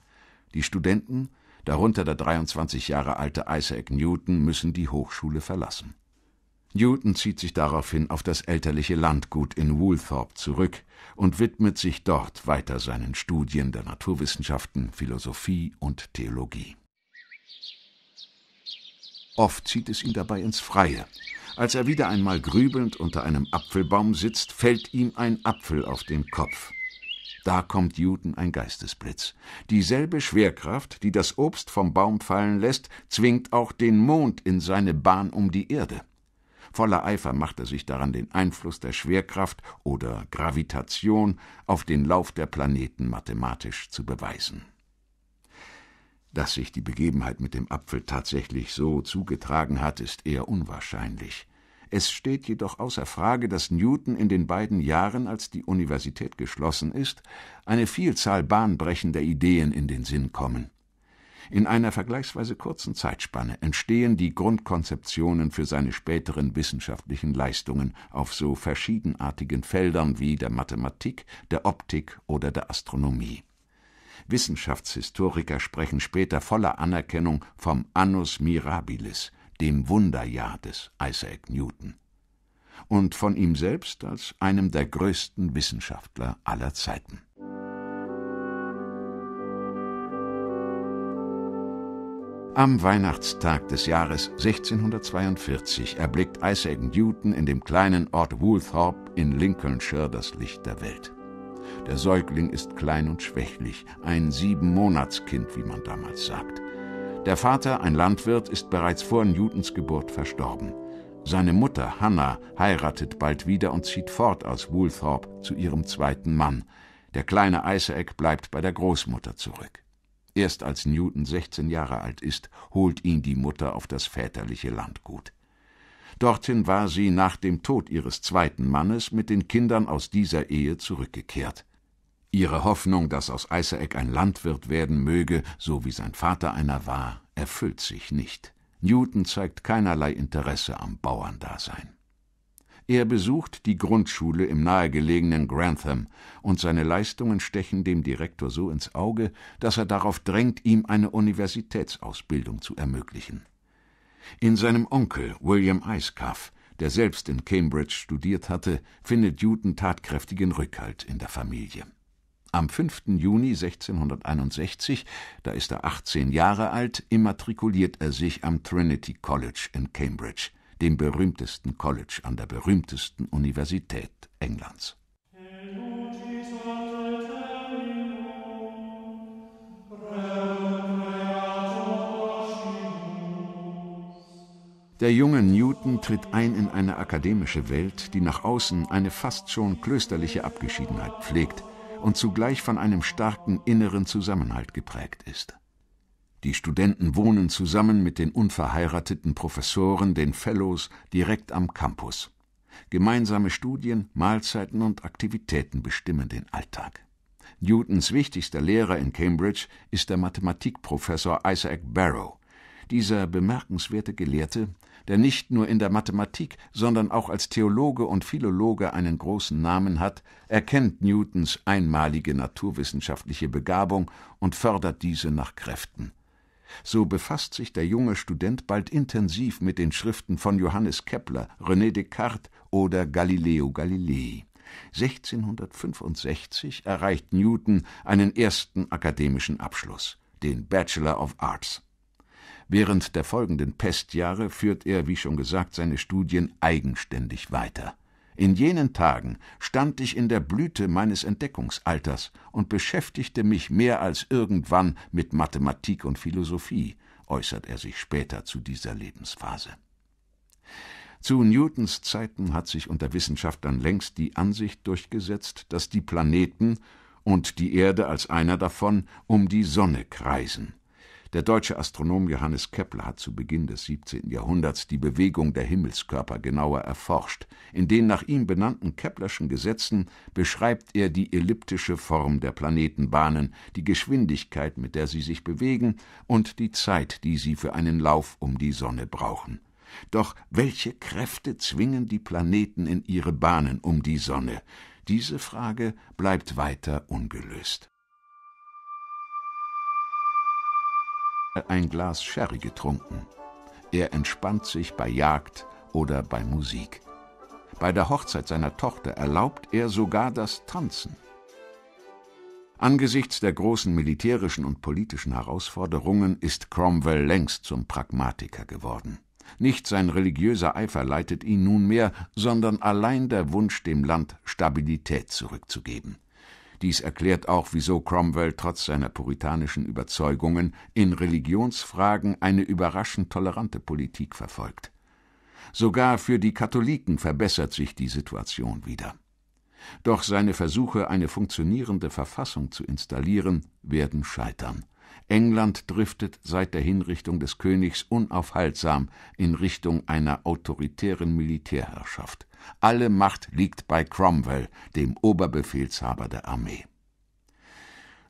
Die Studenten, darunter der 23 Jahre alte Isaac Newton, müssen die Hochschule verlassen. Newton zieht sich daraufhin auf das elterliche Landgut in Woolthorpe zurück und widmet sich dort weiter seinen Studien der Naturwissenschaften, Philosophie und Theologie. Oft zieht es ihn dabei ins Freie. Als er wieder einmal grübelnd unter einem Apfelbaum sitzt, fällt ihm ein Apfel auf den Kopf. Da kommt Juden ein Geistesblitz. Dieselbe Schwerkraft, die das Obst vom Baum fallen lässt, zwingt auch den Mond in seine Bahn um die Erde. Voller Eifer macht er sich daran den Einfluss der Schwerkraft oder Gravitation auf den Lauf der Planeten mathematisch zu beweisen. Dass sich die Begebenheit mit dem Apfel tatsächlich so zugetragen hat, ist eher unwahrscheinlich. Es steht jedoch außer Frage, dass Newton in den beiden Jahren, als die Universität geschlossen ist, eine Vielzahl bahnbrechender Ideen in den Sinn kommen. In einer vergleichsweise kurzen Zeitspanne entstehen die Grundkonzeptionen für seine späteren wissenschaftlichen Leistungen auf so verschiedenartigen Feldern wie der Mathematik, der Optik oder der Astronomie. Wissenschaftshistoriker sprechen später voller Anerkennung vom Annus Mirabilis, dem Wunderjahr des Isaac Newton und von ihm selbst als einem der größten Wissenschaftler aller Zeiten. Am Weihnachtstag des Jahres 1642 erblickt Isaac Newton in dem kleinen Ort Woolthorpe in Lincolnshire das Licht der Welt. Der Säugling ist klein und schwächlich, ein Siebenmonatskind, wie man damals sagt. Der Vater, ein Landwirt, ist bereits vor Newtons Geburt verstorben. Seine Mutter, Hannah, heiratet bald wieder und zieht fort aus Woolthorpe zu ihrem zweiten Mann. Der kleine Isaac bleibt bei der Großmutter zurück. Erst als Newton 16 Jahre alt ist, holt ihn die Mutter auf das väterliche Landgut. Dorthin war sie nach dem Tod ihres zweiten Mannes mit den Kindern aus dieser Ehe zurückgekehrt. Ihre Hoffnung, dass aus Eisereck ein Landwirt werden möge, so wie sein Vater einer war, erfüllt sich nicht. Newton zeigt keinerlei Interesse am Bauerndasein. Er besucht die Grundschule im nahegelegenen Grantham, und seine Leistungen stechen dem Direktor so ins Auge, dass er darauf drängt, ihm eine Universitätsausbildung zu ermöglichen. In seinem Onkel William Icecuff, der selbst in Cambridge studiert hatte, findet Newton tatkräftigen Rückhalt in der Familie. Am 5. Juni 1661, da ist er 18 Jahre alt, immatrikuliert er sich am Trinity College in Cambridge, dem berühmtesten College an der berühmtesten Universität Englands. Der junge Newton tritt ein in eine akademische Welt, die nach außen eine fast schon klösterliche Abgeschiedenheit pflegt – und zugleich von einem starken inneren Zusammenhalt geprägt ist. Die Studenten wohnen zusammen mit den unverheirateten Professoren, den Fellows, direkt am Campus. Gemeinsame Studien, Mahlzeiten und Aktivitäten bestimmen den Alltag. Newtons wichtigster Lehrer in Cambridge ist der Mathematikprofessor Isaac Barrow. Dieser bemerkenswerte Gelehrte der nicht nur in der Mathematik, sondern auch als Theologe und Philologe einen großen Namen hat, erkennt Newtons einmalige naturwissenschaftliche Begabung und fördert diese nach Kräften. So befasst sich der junge Student bald intensiv mit den Schriften von Johannes Kepler, René Descartes oder Galileo Galilei. 1665 erreicht Newton einen ersten akademischen Abschluss, den Bachelor of Arts. Während der folgenden Pestjahre führt er, wie schon gesagt, seine Studien eigenständig weiter. In jenen Tagen stand ich in der Blüte meines Entdeckungsalters und beschäftigte mich mehr als irgendwann mit Mathematik und Philosophie, äußert er sich später zu dieser Lebensphase. Zu Newtons Zeiten hat sich unter Wissenschaftlern längst die Ansicht durchgesetzt, dass die Planeten und die Erde als einer davon um die Sonne kreisen der deutsche Astronom Johannes Kepler hat zu Beginn des 17. Jahrhunderts die Bewegung der Himmelskörper genauer erforscht. In den nach ihm benannten Keplerschen Gesetzen beschreibt er die elliptische Form der Planetenbahnen, die Geschwindigkeit, mit der sie sich bewegen und die Zeit, die sie für einen Lauf um die Sonne brauchen. Doch welche Kräfte zwingen die Planeten in ihre Bahnen um die Sonne? Diese Frage bleibt weiter ungelöst. ein Glas Sherry getrunken. Er entspannt sich bei Jagd oder bei Musik. Bei der Hochzeit seiner Tochter erlaubt er sogar das Tanzen. Angesichts der großen militärischen und politischen Herausforderungen ist Cromwell längst zum Pragmatiker geworden. Nicht sein religiöser Eifer leitet ihn nunmehr, sondern allein der Wunsch, dem Land Stabilität zurückzugeben. Dies erklärt auch, wieso Cromwell trotz seiner puritanischen Überzeugungen in Religionsfragen eine überraschend tolerante Politik verfolgt. Sogar für die Katholiken verbessert sich die Situation wieder. Doch seine Versuche, eine funktionierende Verfassung zu installieren, werden scheitern. England driftet seit der Hinrichtung des Königs unaufhaltsam in Richtung einer autoritären Militärherrschaft. Alle Macht liegt bei Cromwell, dem Oberbefehlshaber der Armee.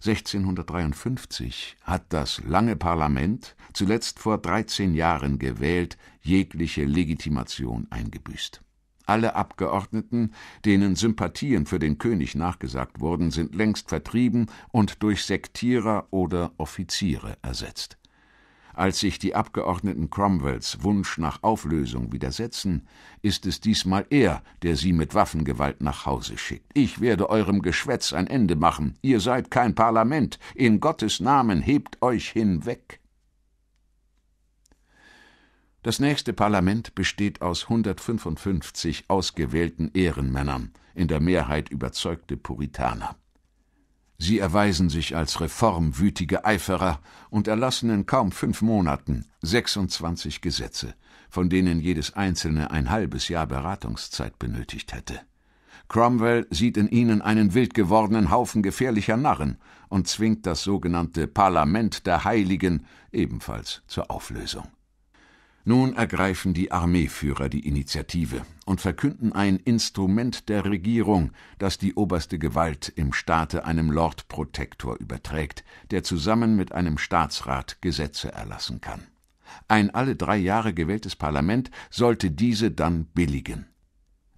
1653 hat das lange Parlament, zuletzt vor 13 Jahren gewählt, jegliche Legitimation eingebüßt. Alle Abgeordneten, denen Sympathien für den König nachgesagt wurden, sind längst vertrieben und durch Sektierer oder Offiziere ersetzt. Als sich die Abgeordneten Cromwells Wunsch nach Auflösung widersetzen, ist es diesmal er, der sie mit Waffengewalt nach Hause schickt. Ich werde eurem Geschwätz ein Ende machen. Ihr seid kein Parlament. In Gottes Namen hebt euch hinweg. Das nächste Parlament besteht aus 155 ausgewählten Ehrenmännern, in der Mehrheit überzeugte Puritaner. Sie erweisen sich als reformwütige Eiferer und erlassen in kaum fünf Monaten 26 Gesetze, von denen jedes einzelne ein halbes Jahr Beratungszeit benötigt hätte. Cromwell sieht in ihnen einen wild gewordenen Haufen gefährlicher Narren und zwingt das sogenannte Parlament der Heiligen ebenfalls zur Auflösung. Nun ergreifen die Armeeführer die Initiative und verkünden ein Instrument der Regierung, das die oberste Gewalt im Staate einem Lord Protector überträgt, der zusammen mit einem Staatsrat Gesetze erlassen kann. Ein alle drei Jahre gewähltes Parlament sollte diese dann billigen.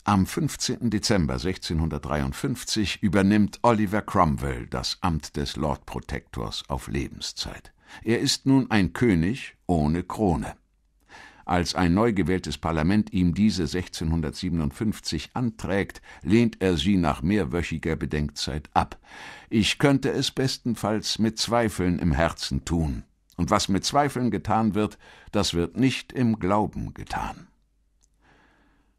Am 15. Dezember 1653 übernimmt Oliver Cromwell das Amt des Lord Protectors auf Lebenszeit. Er ist nun ein König ohne Krone. Als ein neu gewähltes Parlament ihm diese 1657 anträgt, lehnt er sie nach mehrwöchiger Bedenkzeit ab. Ich könnte es bestenfalls mit Zweifeln im Herzen tun. Und was mit Zweifeln getan wird, das wird nicht im Glauben getan.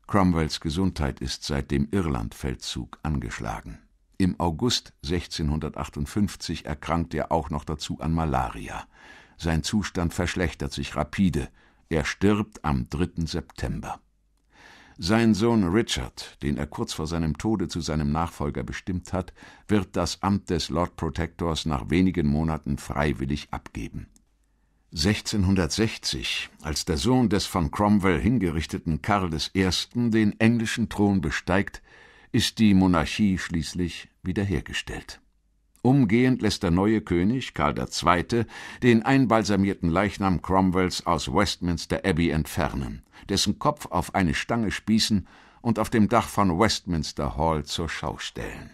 Cromwells Gesundheit ist seit dem Irlandfeldzug angeschlagen. Im August 1658 erkrankt er auch noch dazu an Malaria. Sein Zustand verschlechtert sich rapide. Er stirbt am 3. September. Sein Sohn Richard, den er kurz vor seinem Tode zu seinem Nachfolger bestimmt hat, wird das Amt des Lord Protectors nach wenigen Monaten freiwillig abgeben. 1660, als der Sohn des von Cromwell hingerichteten Karl I. den englischen Thron besteigt, ist die Monarchie schließlich wiederhergestellt. Umgehend lässt der neue König, Karl II., den einbalsamierten Leichnam Cromwells aus Westminster Abbey entfernen, dessen Kopf auf eine Stange spießen und auf dem Dach von Westminster Hall zur Schau stellen.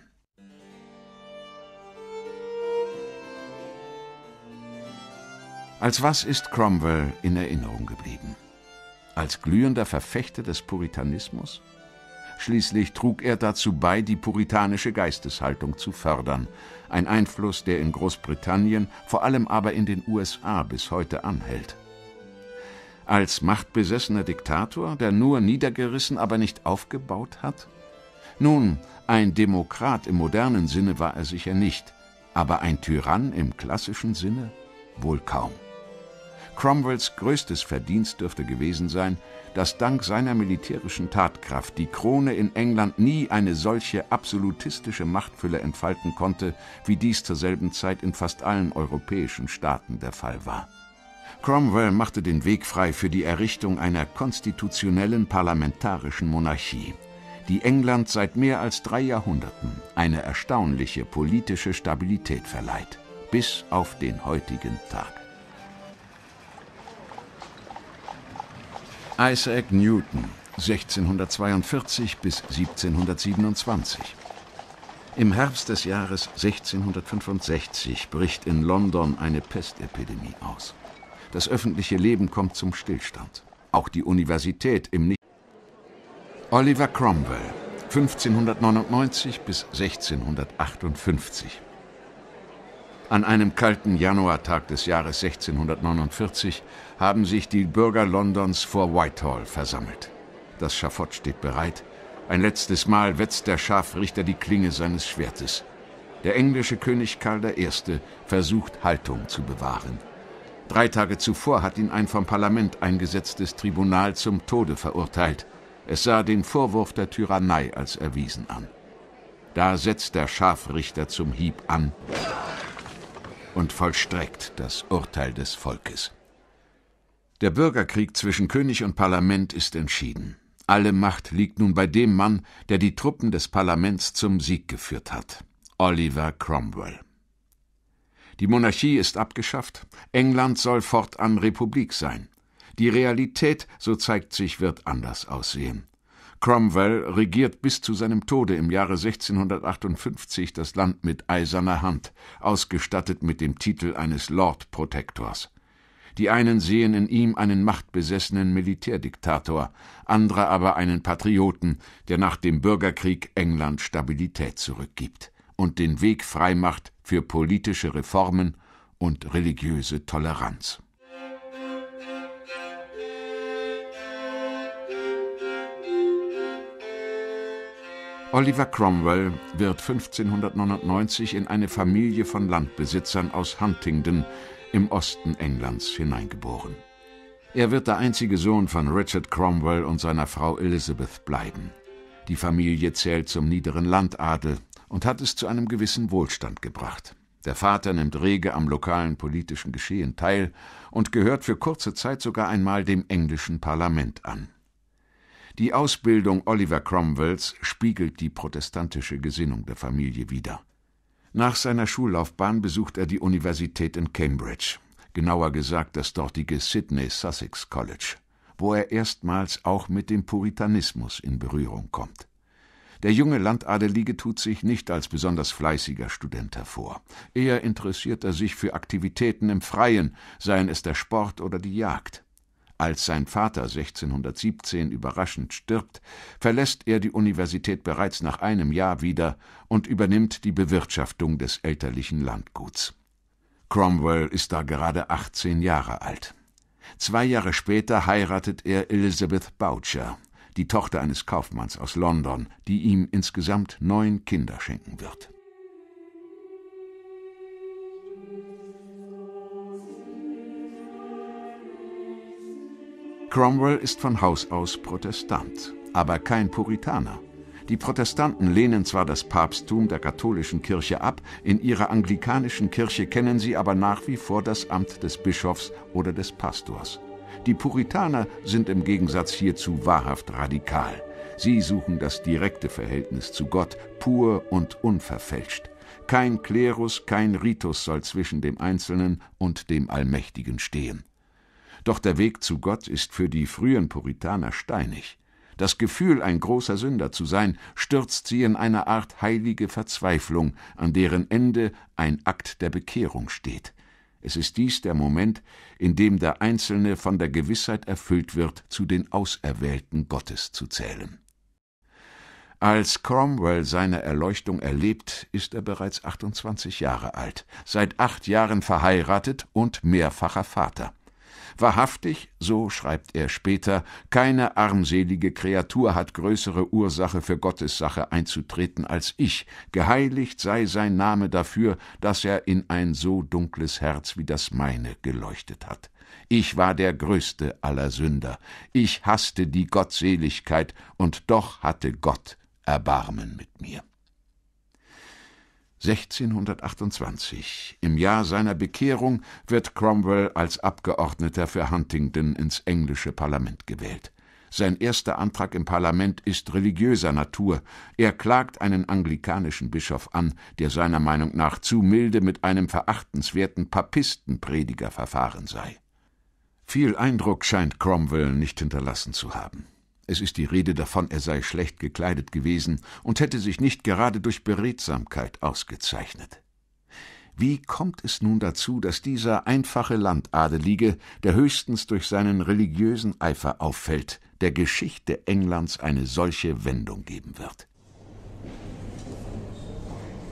Als was ist Cromwell in Erinnerung geblieben? Als glühender Verfechter des Puritanismus? Schließlich trug er dazu bei, die puritanische Geisteshaltung zu fördern, ein Einfluss, der in Großbritannien, vor allem aber in den USA bis heute anhält. Als machtbesessener Diktator, der nur niedergerissen, aber nicht aufgebaut hat? Nun, ein Demokrat im modernen Sinne war er sicher nicht, aber ein Tyrann im klassischen Sinne wohl kaum. Cromwells größtes Verdienst dürfte gewesen sein, dass dank seiner militärischen Tatkraft die Krone in England nie eine solche absolutistische Machtfülle entfalten konnte, wie dies zur selben Zeit in fast allen europäischen Staaten der Fall war. Cromwell machte den Weg frei für die Errichtung einer konstitutionellen parlamentarischen Monarchie, die England seit mehr als drei Jahrhunderten eine erstaunliche politische Stabilität verleiht, bis auf den heutigen Tag. Isaac Newton, 1642 bis 1727. Im Herbst des Jahres 1665 bricht in London eine Pestepidemie aus. Das öffentliche Leben kommt zum Stillstand. Auch die Universität im Nicht. Oliver Cromwell, 1599 bis 1658. An einem kalten Januartag des Jahres 1649 haben sich die Bürger Londons vor Whitehall versammelt. Das Schafott steht bereit. Ein letztes Mal wetzt der Scharfrichter die Klinge seines Schwertes. Der englische König Karl I. versucht, Haltung zu bewahren. Drei Tage zuvor hat ihn ein vom Parlament eingesetztes Tribunal zum Tode verurteilt. Es sah den Vorwurf der Tyrannei als erwiesen an. Da setzt der Scharfrichter zum Hieb an und vollstreckt das Urteil des Volkes. Der Bürgerkrieg zwischen König und Parlament ist entschieden. Alle Macht liegt nun bei dem Mann, der die Truppen des Parlaments zum Sieg geführt hat, Oliver Cromwell. Die Monarchie ist abgeschafft, England soll fortan Republik sein. Die Realität, so zeigt sich, wird anders aussehen. Cromwell regiert bis zu seinem Tode im Jahre 1658 das Land mit eiserner Hand, ausgestattet mit dem Titel eines Lord Protectors. Die einen sehen in ihm einen machtbesessenen Militärdiktator, andere aber einen Patrioten, der nach dem Bürgerkrieg England Stabilität zurückgibt und den Weg freimacht für politische Reformen und religiöse Toleranz. Oliver Cromwell wird 1599 in eine Familie von Landbesitzern aus Huntingdon im Osten Englands hineingeboren. Er wird der einzige Sohn von Richard Cromwell und seiner Frau Elizabeth bleiben. Die Familie zählt zum niederen Landadel und hat es zu einem gewissen Wohlstand gebracht. Der Vater nimmt rege am lokalen politischen Geschehen teil und gehört für kurze Zeit sogar einmal dem englischen Parlament an. Die Ausbildung Oliver Cromwells spiegelt die protestantische Gesinnung der Familie wider. Nach seiner Schullaufbahn besucht er die Universität in Cambridge, genauer gesagt das dortige Sydney Sussex College, wo er erstmals auch mit dem Puritanismus in Berührung kommt. Der junge Landadelige tut sich nicht als besonders fleißiger Student hervor. Eher interessiert er sich für Aktivitäten im Freien, seien es der Sport oder die Jagd. Als sein Vater 1617 überraschend stirbt, verlässt er die Universität bereits nach einem Jahr wieder und übernimmt die Bewirtschaftung des elterlichen Landguts. Cromwell ist da gerade 18 Jahre alt. Zwei Jahre später heiratet er Elizabeth Boucher, die Tochter eines Kaufmanns aus London, die ihm insgesamt neun Kinder schenken wird. Cromwell ist von Haus aus Protestant, aber kein Puritaner. Die Protestanten lehnen zwar das Papsttum der katholischen Kirche ab, in ihrer anglikanischen Kirche kennen sie aber nach wie vor das Amt des Bischofs oder des Pastors. Die Puritaner sind im Gegensatz hierzu wahrhaft radikal. Sie suchen das direkte Verhältnis zu Gott, pur und unverfälscht. Kein Klerus, kein Ritus soll zwischen dem Einzelnen und dem Allmächtigen stehen. Doch der Weg zu Gott ist für die frühen Puritaner steinig. Das Gefühl, ein großer Sünder zu sein, stürzt sie in eine Art heilige Verzweiflung, an deren Ende ein Akt der Bekehrung steht. Es ist dies der Moment, in dem der Einzelne von der Gewissheit erfüllt wird, zu den Auserwählten Gottes zu zählen. Als Cromwell seine Erleuchtung erlebt, ist er bereits 28 Jahre alt, seit acht Jahren verheiratet und mehrfacher Vater. Wahrhaftig, so schreibt er später, keine armselige Kreatur hat größere Ursache für Gottes Sache einzutreten als ich. Geheiligt sei sein Name dafür, dass er in ein so dunkles Herz wie das meine geleuchtet hat. Ich war der größte aller Sünder. Ich hasste die Gottseligkeit, und doch hatte Gott Erbarmen mit mir. 1628, im Jahr seiner Bekehrung, wird Cromwell als Abgeordneter für Huntingdon ins englische Parlament gewählt. Sein erster Antrag im Parlament ist religiöser Natur. Er klagt einen anglikanischen Bischof an, der seiner Meinung nach zu milde mit einem verachtenswerten Papistenprediger verfahren sei. Viel Eindruck scheint Cromwell nicht hinterlassen zu haben. Es ist die Rede davon, er sei schlecht gekleidet gewesen und hätte sich nicht gerade durch Beredsamkeit ausgezeichnet. Wie kommt es nun dazu, dass dieser einfache Landadelige, der höchstens durch seinen religiösen Eifer auffällt, der Geschichte Englands eine solche Wendung geben wird?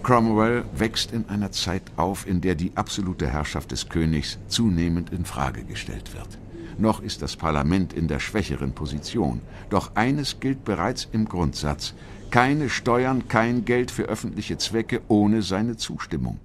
Cromwell wächst in einer Zeit auf, in der die absolute Herrschaft des Königs zunehmend in Frage gestellt wird noch ist das Parlament in der schwächeren Position. Doch eines gilt bereits im Grundsatz keine Steuern, kein Geld für öffentliche Zwecke ohne seine Zustimmung.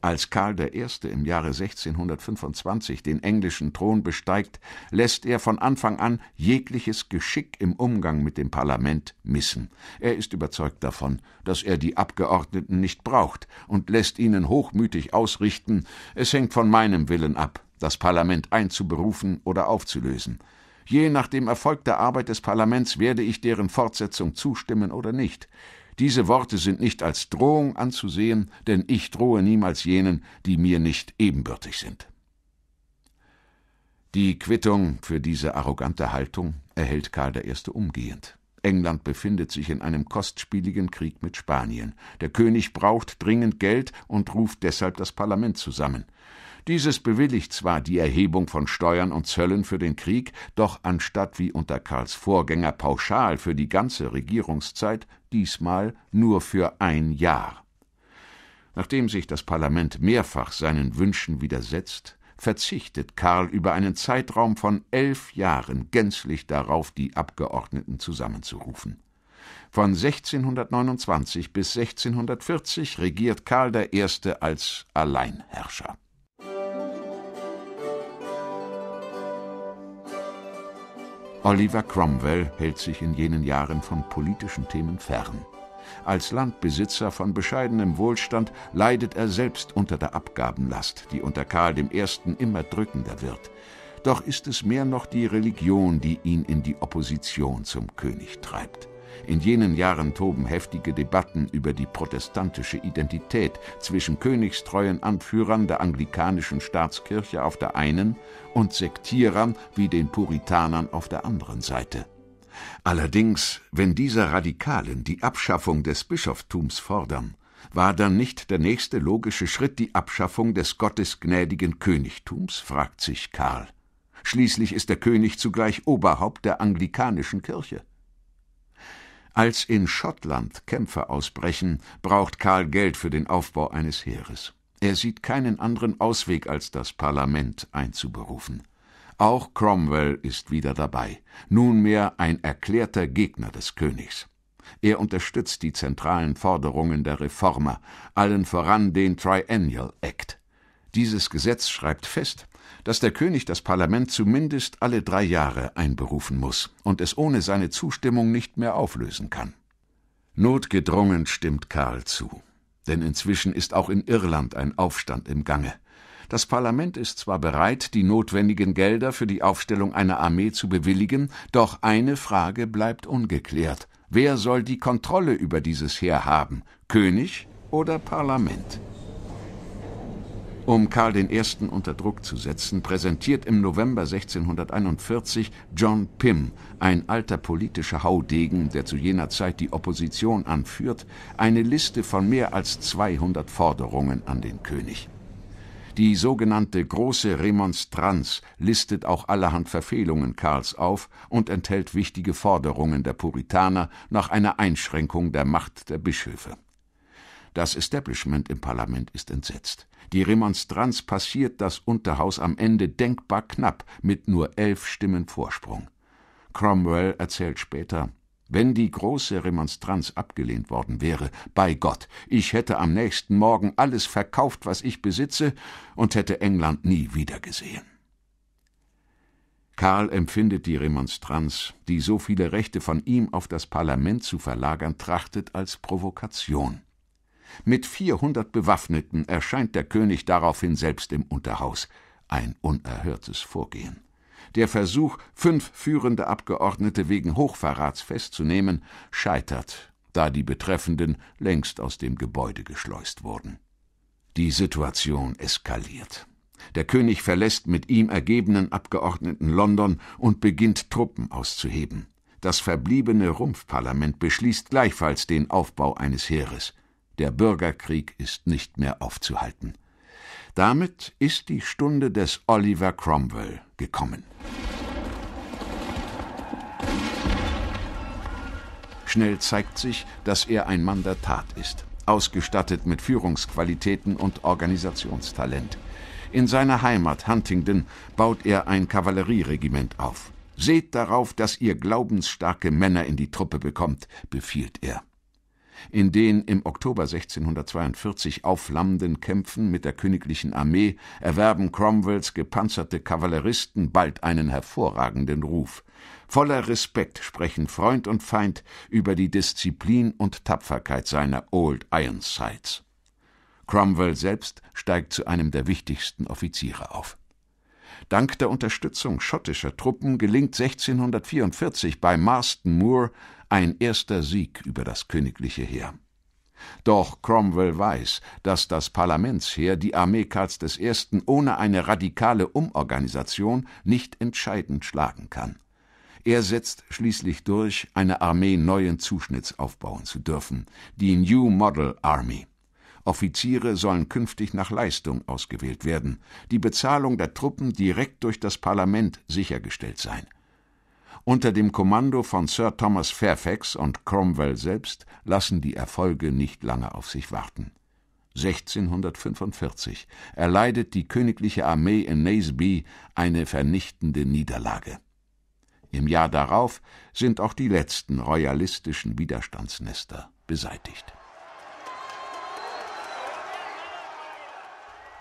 Als Karl I. im Jahre 1625 den englischen Thron besteigt, lässt er von Anfang an jegliches Geschick im Umgang mit dem Parlament missen. Er ist überzeugt davon, dass er die Abgeordneten nicht braucht und lässt ihnen hochmütig ausrichten, es hängt von meinem Willen ab, das Parlament einzuberufen oder aufzulösen. Je nach dem Erfolg der Arbeit des Parlaments werde ich deren Fortsetzung zustimmen oder nicht. Diese Worte sind nicht als Drohung anzusehen, denn ich drohe niemals jenen, die mir nicht ebenbürtig sind. Die Quittung für diese arrogante Haltung erhält Karl I. umgehend. England befindet sich in einem kostspieligen Krieg mit Spanien. Der König braucht dringend Geld und ruft deshalb das Parlament zusammen. Dieses bewilligt zwar die Erhebung von Steuern und Zöllen für den Krieg, doch anstatt wie unter Karls Vorgänger pauschal für die ganze Regierungszeit, diesmal nur für ein Jahr. Nachdem sich das Parlament mehrfach seinen Wünschen widersetzt, verzichtet Karl über einen Zeitraum von elf Jahren gänzlich darauf, die Abgeordneten zusammenzurufen. Von 1629 bis 1640 regiert Karl I. als Alleinherrscher. Oliver Cromwell hält sich in jenen Jahren von politischen Themen fern. Als Landbesitzer von bescheidenem Wohlstand leidet er selbst unter der Abgabenlast, die unter Karl I. immer drückender wird. Doch ist es mehr noch die Religion, die ihn in die Opposition zum König treibt. In jenen Jahren toben heftige Debatten über die protestantische Identität zwischen königstreuen Anführern der anglikanischen Staatskirche auf der einen und Sektierern wie den Puritanern auf der anderen Seite. Allerdings, wenn diese Radikalen die Abschaffung des Bischoftums fordern, war dann nicht der nächste logische Schritt die Abschaffung des gottesgnädigen Königtums? fragt sich Karl. Schließlich ist der König zugleich Oberhaupt der anglikanischen Kirche. Als in Schottland Kämpfe ausbrechen, braucht Karl Geld für den Aufbau eines Heeres. Er sieht keinen anderen Ausweg, als das Parlament einzuberufen. Auch Cromwell ist wieder dabei, nunmehr ein erklärter Gegner des Königs. Er unterstützt die zentralen Forderungen der Reformer, allen voran den Triennial Act. Dieses Gesetz schreibt fest, dass der König das Parlament zumindest alle drei Jahre einberufen muss und es ohne seine Zustimmung nicht mehr auflösen kann. Notgedrungen stimmt Karl zu, denn inzwischen ist auch in Irland ein Aufstand im Gange. Das Parlament ist zwar bereit, die notwendigen Gelder für die Aufstellung einer Armee zu bewilligen, doch eine Frage bleibt ungeklärt. Wer soll die Kontrolle über dieses Heer haben? König oder Parlament? Um Karl I. unter Druck zu setzen, präsentiert im November 1641 John Pym, ein alter politischer Haudegen, der zu jener Zeit die Opposition anführt, eine Liste von mehr als 200 Forderungen an den König. Die sogenannte Große Remonstranz listet auch allerhand Verfehlungen Karls auf und enthält wichtige Forderungen der Puritaner nach einer Einschränkung der Macht der Bischöfe. Das Establishment im Parlament ist entsetzt. Die Remonstranz passiert das Unterhaus am Ende denkbar knapp mit nur elf Stimmen Vorsprung. Cromwell erzählt später, wenn die große Remonstranz abgelehnt worden wäre, bei Gott, ich hätte am nächsten Morgen alles verkauft, was ich besitze, und hätte England nie wiedergesehen. Karl empfindet die Remonstranz, die so viele Rechte von ihm auf das Parlament zu verlagern trachtet, als Provokation. Mit 400 Bewaffneten erscheint der König daraufhin selbst im Unterhaus. Ein unerhörtes Vorgehen. Der Versuch, fünf führende Abgeordnete wegen Hochverrats festzunehmen, scheitert, da die Betreffenden längst aus dem Gebäude geschleust wurden. Die Situation eskaliert. Der König verlässt mit ihm ergebenen Abgeordneten London und beginnt Truppen auszuheben. Das verbliebene Rumpfparlament beschließt gleichfalls den Aufbau eines Heeres. Der Bürgerkrieg ist nicht mehr aufzuhalten. Damit ist die Stunde des Oliver Cromwell gekommen. Schnell zeigt sich, dass er ein Mann der Tat ist, ausgestattet mit Führungsqualitäten und Organisationstalent. In seiner Heimat Huntingdon baut er ein Kavallerieregiment auf. Seht darauf, dass ihr glaubensstarke Männer in die Truppe bekommt, befiehlt er. In den im Oktober 1642 aufflammenden Kämpfen mit der königlichen Armee erwerben Cromwells gepanzerte Kavalleristen bald einen hervorragenden Ruf. Voller Respekt sprechen Freund und Feind über die Disziplin und Tapferkeit seiner Old Ironsides. Cromwell selbst steigt zu einem der wichtigsten Offiziere auf. Dank der Unterstützung schottischer Truppen gelingt 1644 bei Marston Moor ein erster Sieg über das königliche Heer. Doch Cromwell weiß, dass das Parlamentsheer die Armee Karls I. ohne eine radikale Umorganisation nicht entscheidend schlagen kann. Er setzt schließlich durch, eine Armee neuen Zuschnitts aufbauen zu dürfen, die New Model Army. Offiziere sollen künftig nach Leistung ausgewählt werden, die Bezahlung der Truppen direkt durch das Parlament sichergestellt sein. Unter dem Kommando von Sir Thomas Fairfax und Cromwell selbst lassen die Erfolge nicht lange auf sich warten. 1645 erleidet die königliche Armee in Naseby eine vernichtende Niederlage. Im Jahr darauf sind auch die letzten royalistischen Widerstandsnester beseitigt.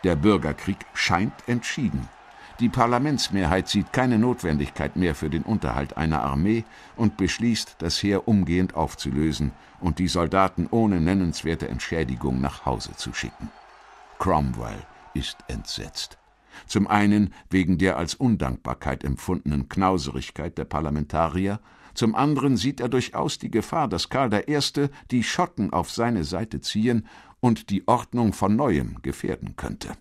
Der Bürgerkrieg scheint entschieden. Die Parlamentsmehrheit sieht keine Notwendigkeit mehr für den Unterhalt einer Armee und beschließt, das Heer umgehend aufzulösen und die Soldaten ohne nennenswerte Entschädigung nach Hause zu schicken. Cromwell ist entsetzt. Zum einen wegen der als Undankbarkeit empfundenen Knauserigkeit der Parlamentarier, zum anderen sieht er durchaus die Gefahr, dass Karl I. die Schotten auf seine Seite ziehen und die Ordnung von neuem gefährden könnte.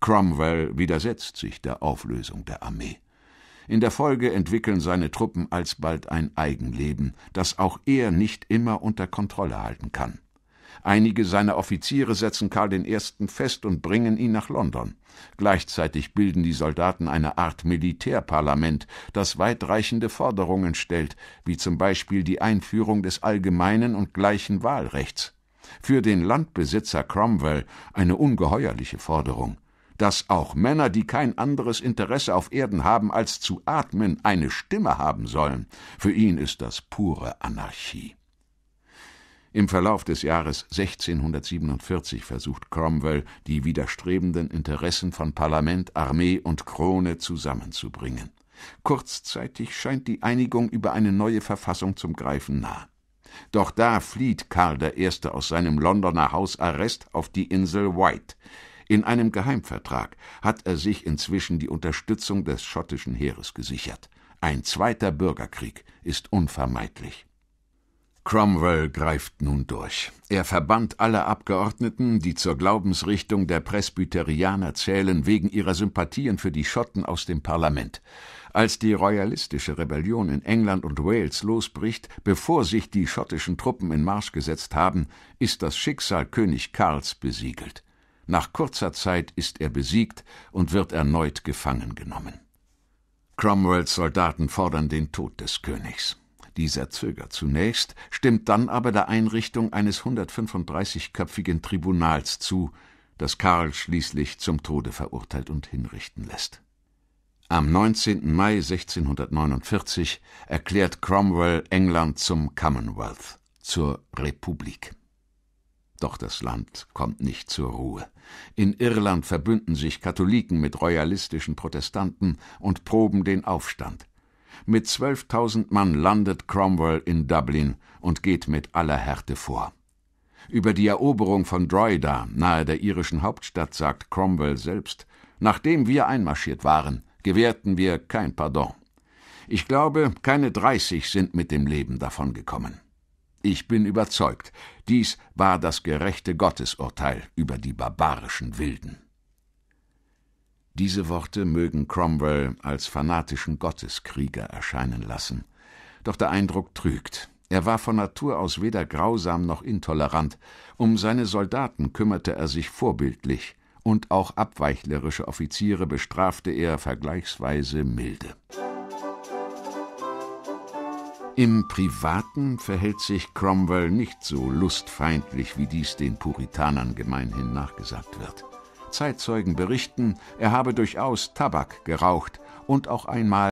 Cromwell widersetzt sich der Auflösung der Armee. In der Folge entwickeln seine Truppen alsbald ein Eigenleben, das auch er nicht immer unter Kontrolle halten kann. Einige seiner Offiziere setzen Karl I. fest und bringen ihn nach London. Gleichzeitig bilden die Soldaten eine Art Militärparlament, das weitreichende Forderungen stellt, wie zum Beispiel die Einführung des allgemeinen und gleichen Wahlrechts. Für den Landbesitzer Cromwell eine ungeheuerliche Forderung dass auch Männer, die kein anderes Interesse auf Erden haben als zu atmen, eine Stimme haben sollen. Für ihn ist das pure Anarchie. Im Verlauf des Jahres 1647 versucht Cromwell, die widerstrebenden Interessen von Parlament, Armee und Krone zusammenzubringen. Kurzzeitig scheint die Einigung über eine neue Verfassung zum Greifen nah. Doch da flieht Karl I. aus seinem Londoner Hausarrest auf die Insel White. In einem Geheimvertrag hat er sich inzwischen die Unterstützung des schottischen Heeres gesichert. Ein zweiter Bürgerkrieg ist unvermeidlich. Cromwell greift nun durch. Er verbannt alle Abgeordneten, die zur Glaubensrichtung der Presbyterianer zählen, wegen ihrer Sympathien für die Schotten aus dem Parlament. Als die royalistische Rebellion in England und Wales losbricht, bevor sich die schottischen Truppen in Marsch gesetzt haben, ist das Schicksal König Karls besiegelt. Nach kurzer Zeit ist er besiegt und wird erneut gefangen genommen. Cromwells Soldaten fordern den Tod des Königs. Dieser zögert zunächst, stimmt dann aber der Einrichtung eines 135-köpfigen Tribunals zu, das Karl schließlich zum Tode verurteilt und hinrichten lässt. Am 19. Mai 1649 erklärt Cromwell England zum Commonwealth, zur Republik. Doch das Land kommt nicht zur Ruhe. In Irland verbünden sich Katholiken mit royalistischen Protestanten und proben den Aufstand. Mit 12.000 Mann landet Cromwell in Dublin und geht mit aller Härte vor. Über die Eroberung von Droida, nahe der irischen Hauptstadt, sagt Cromwell selbst: Nachdem wir einmarschiert waren, gewährten wir kein Pardon. Ich glaube, keine 30 sind mit dem Leben davongekommen. Ich bin überzeugt, dies war das gerechte Gottesurteil über die barbarischen Wilden. Diese Worte mögen Cromwell als fanatischen Gotteskrieger erscheinen lassen. Doch der Eindruck trügt. Er war von Natur aus weder grausam noch intolerant. Um seine Soldaten kümmerte er sich vorbildlich und auch abweichlerische Offiziere bestrafte er vergleichsweise milde. Im Privaten verhält sich Cromwell nicht so lustfeindlich, wie dies den Puritanern gemeinhin nachgesagt wird. Zeitzeugen berichten, er habe durchaus Tabak geraucht und auch einmal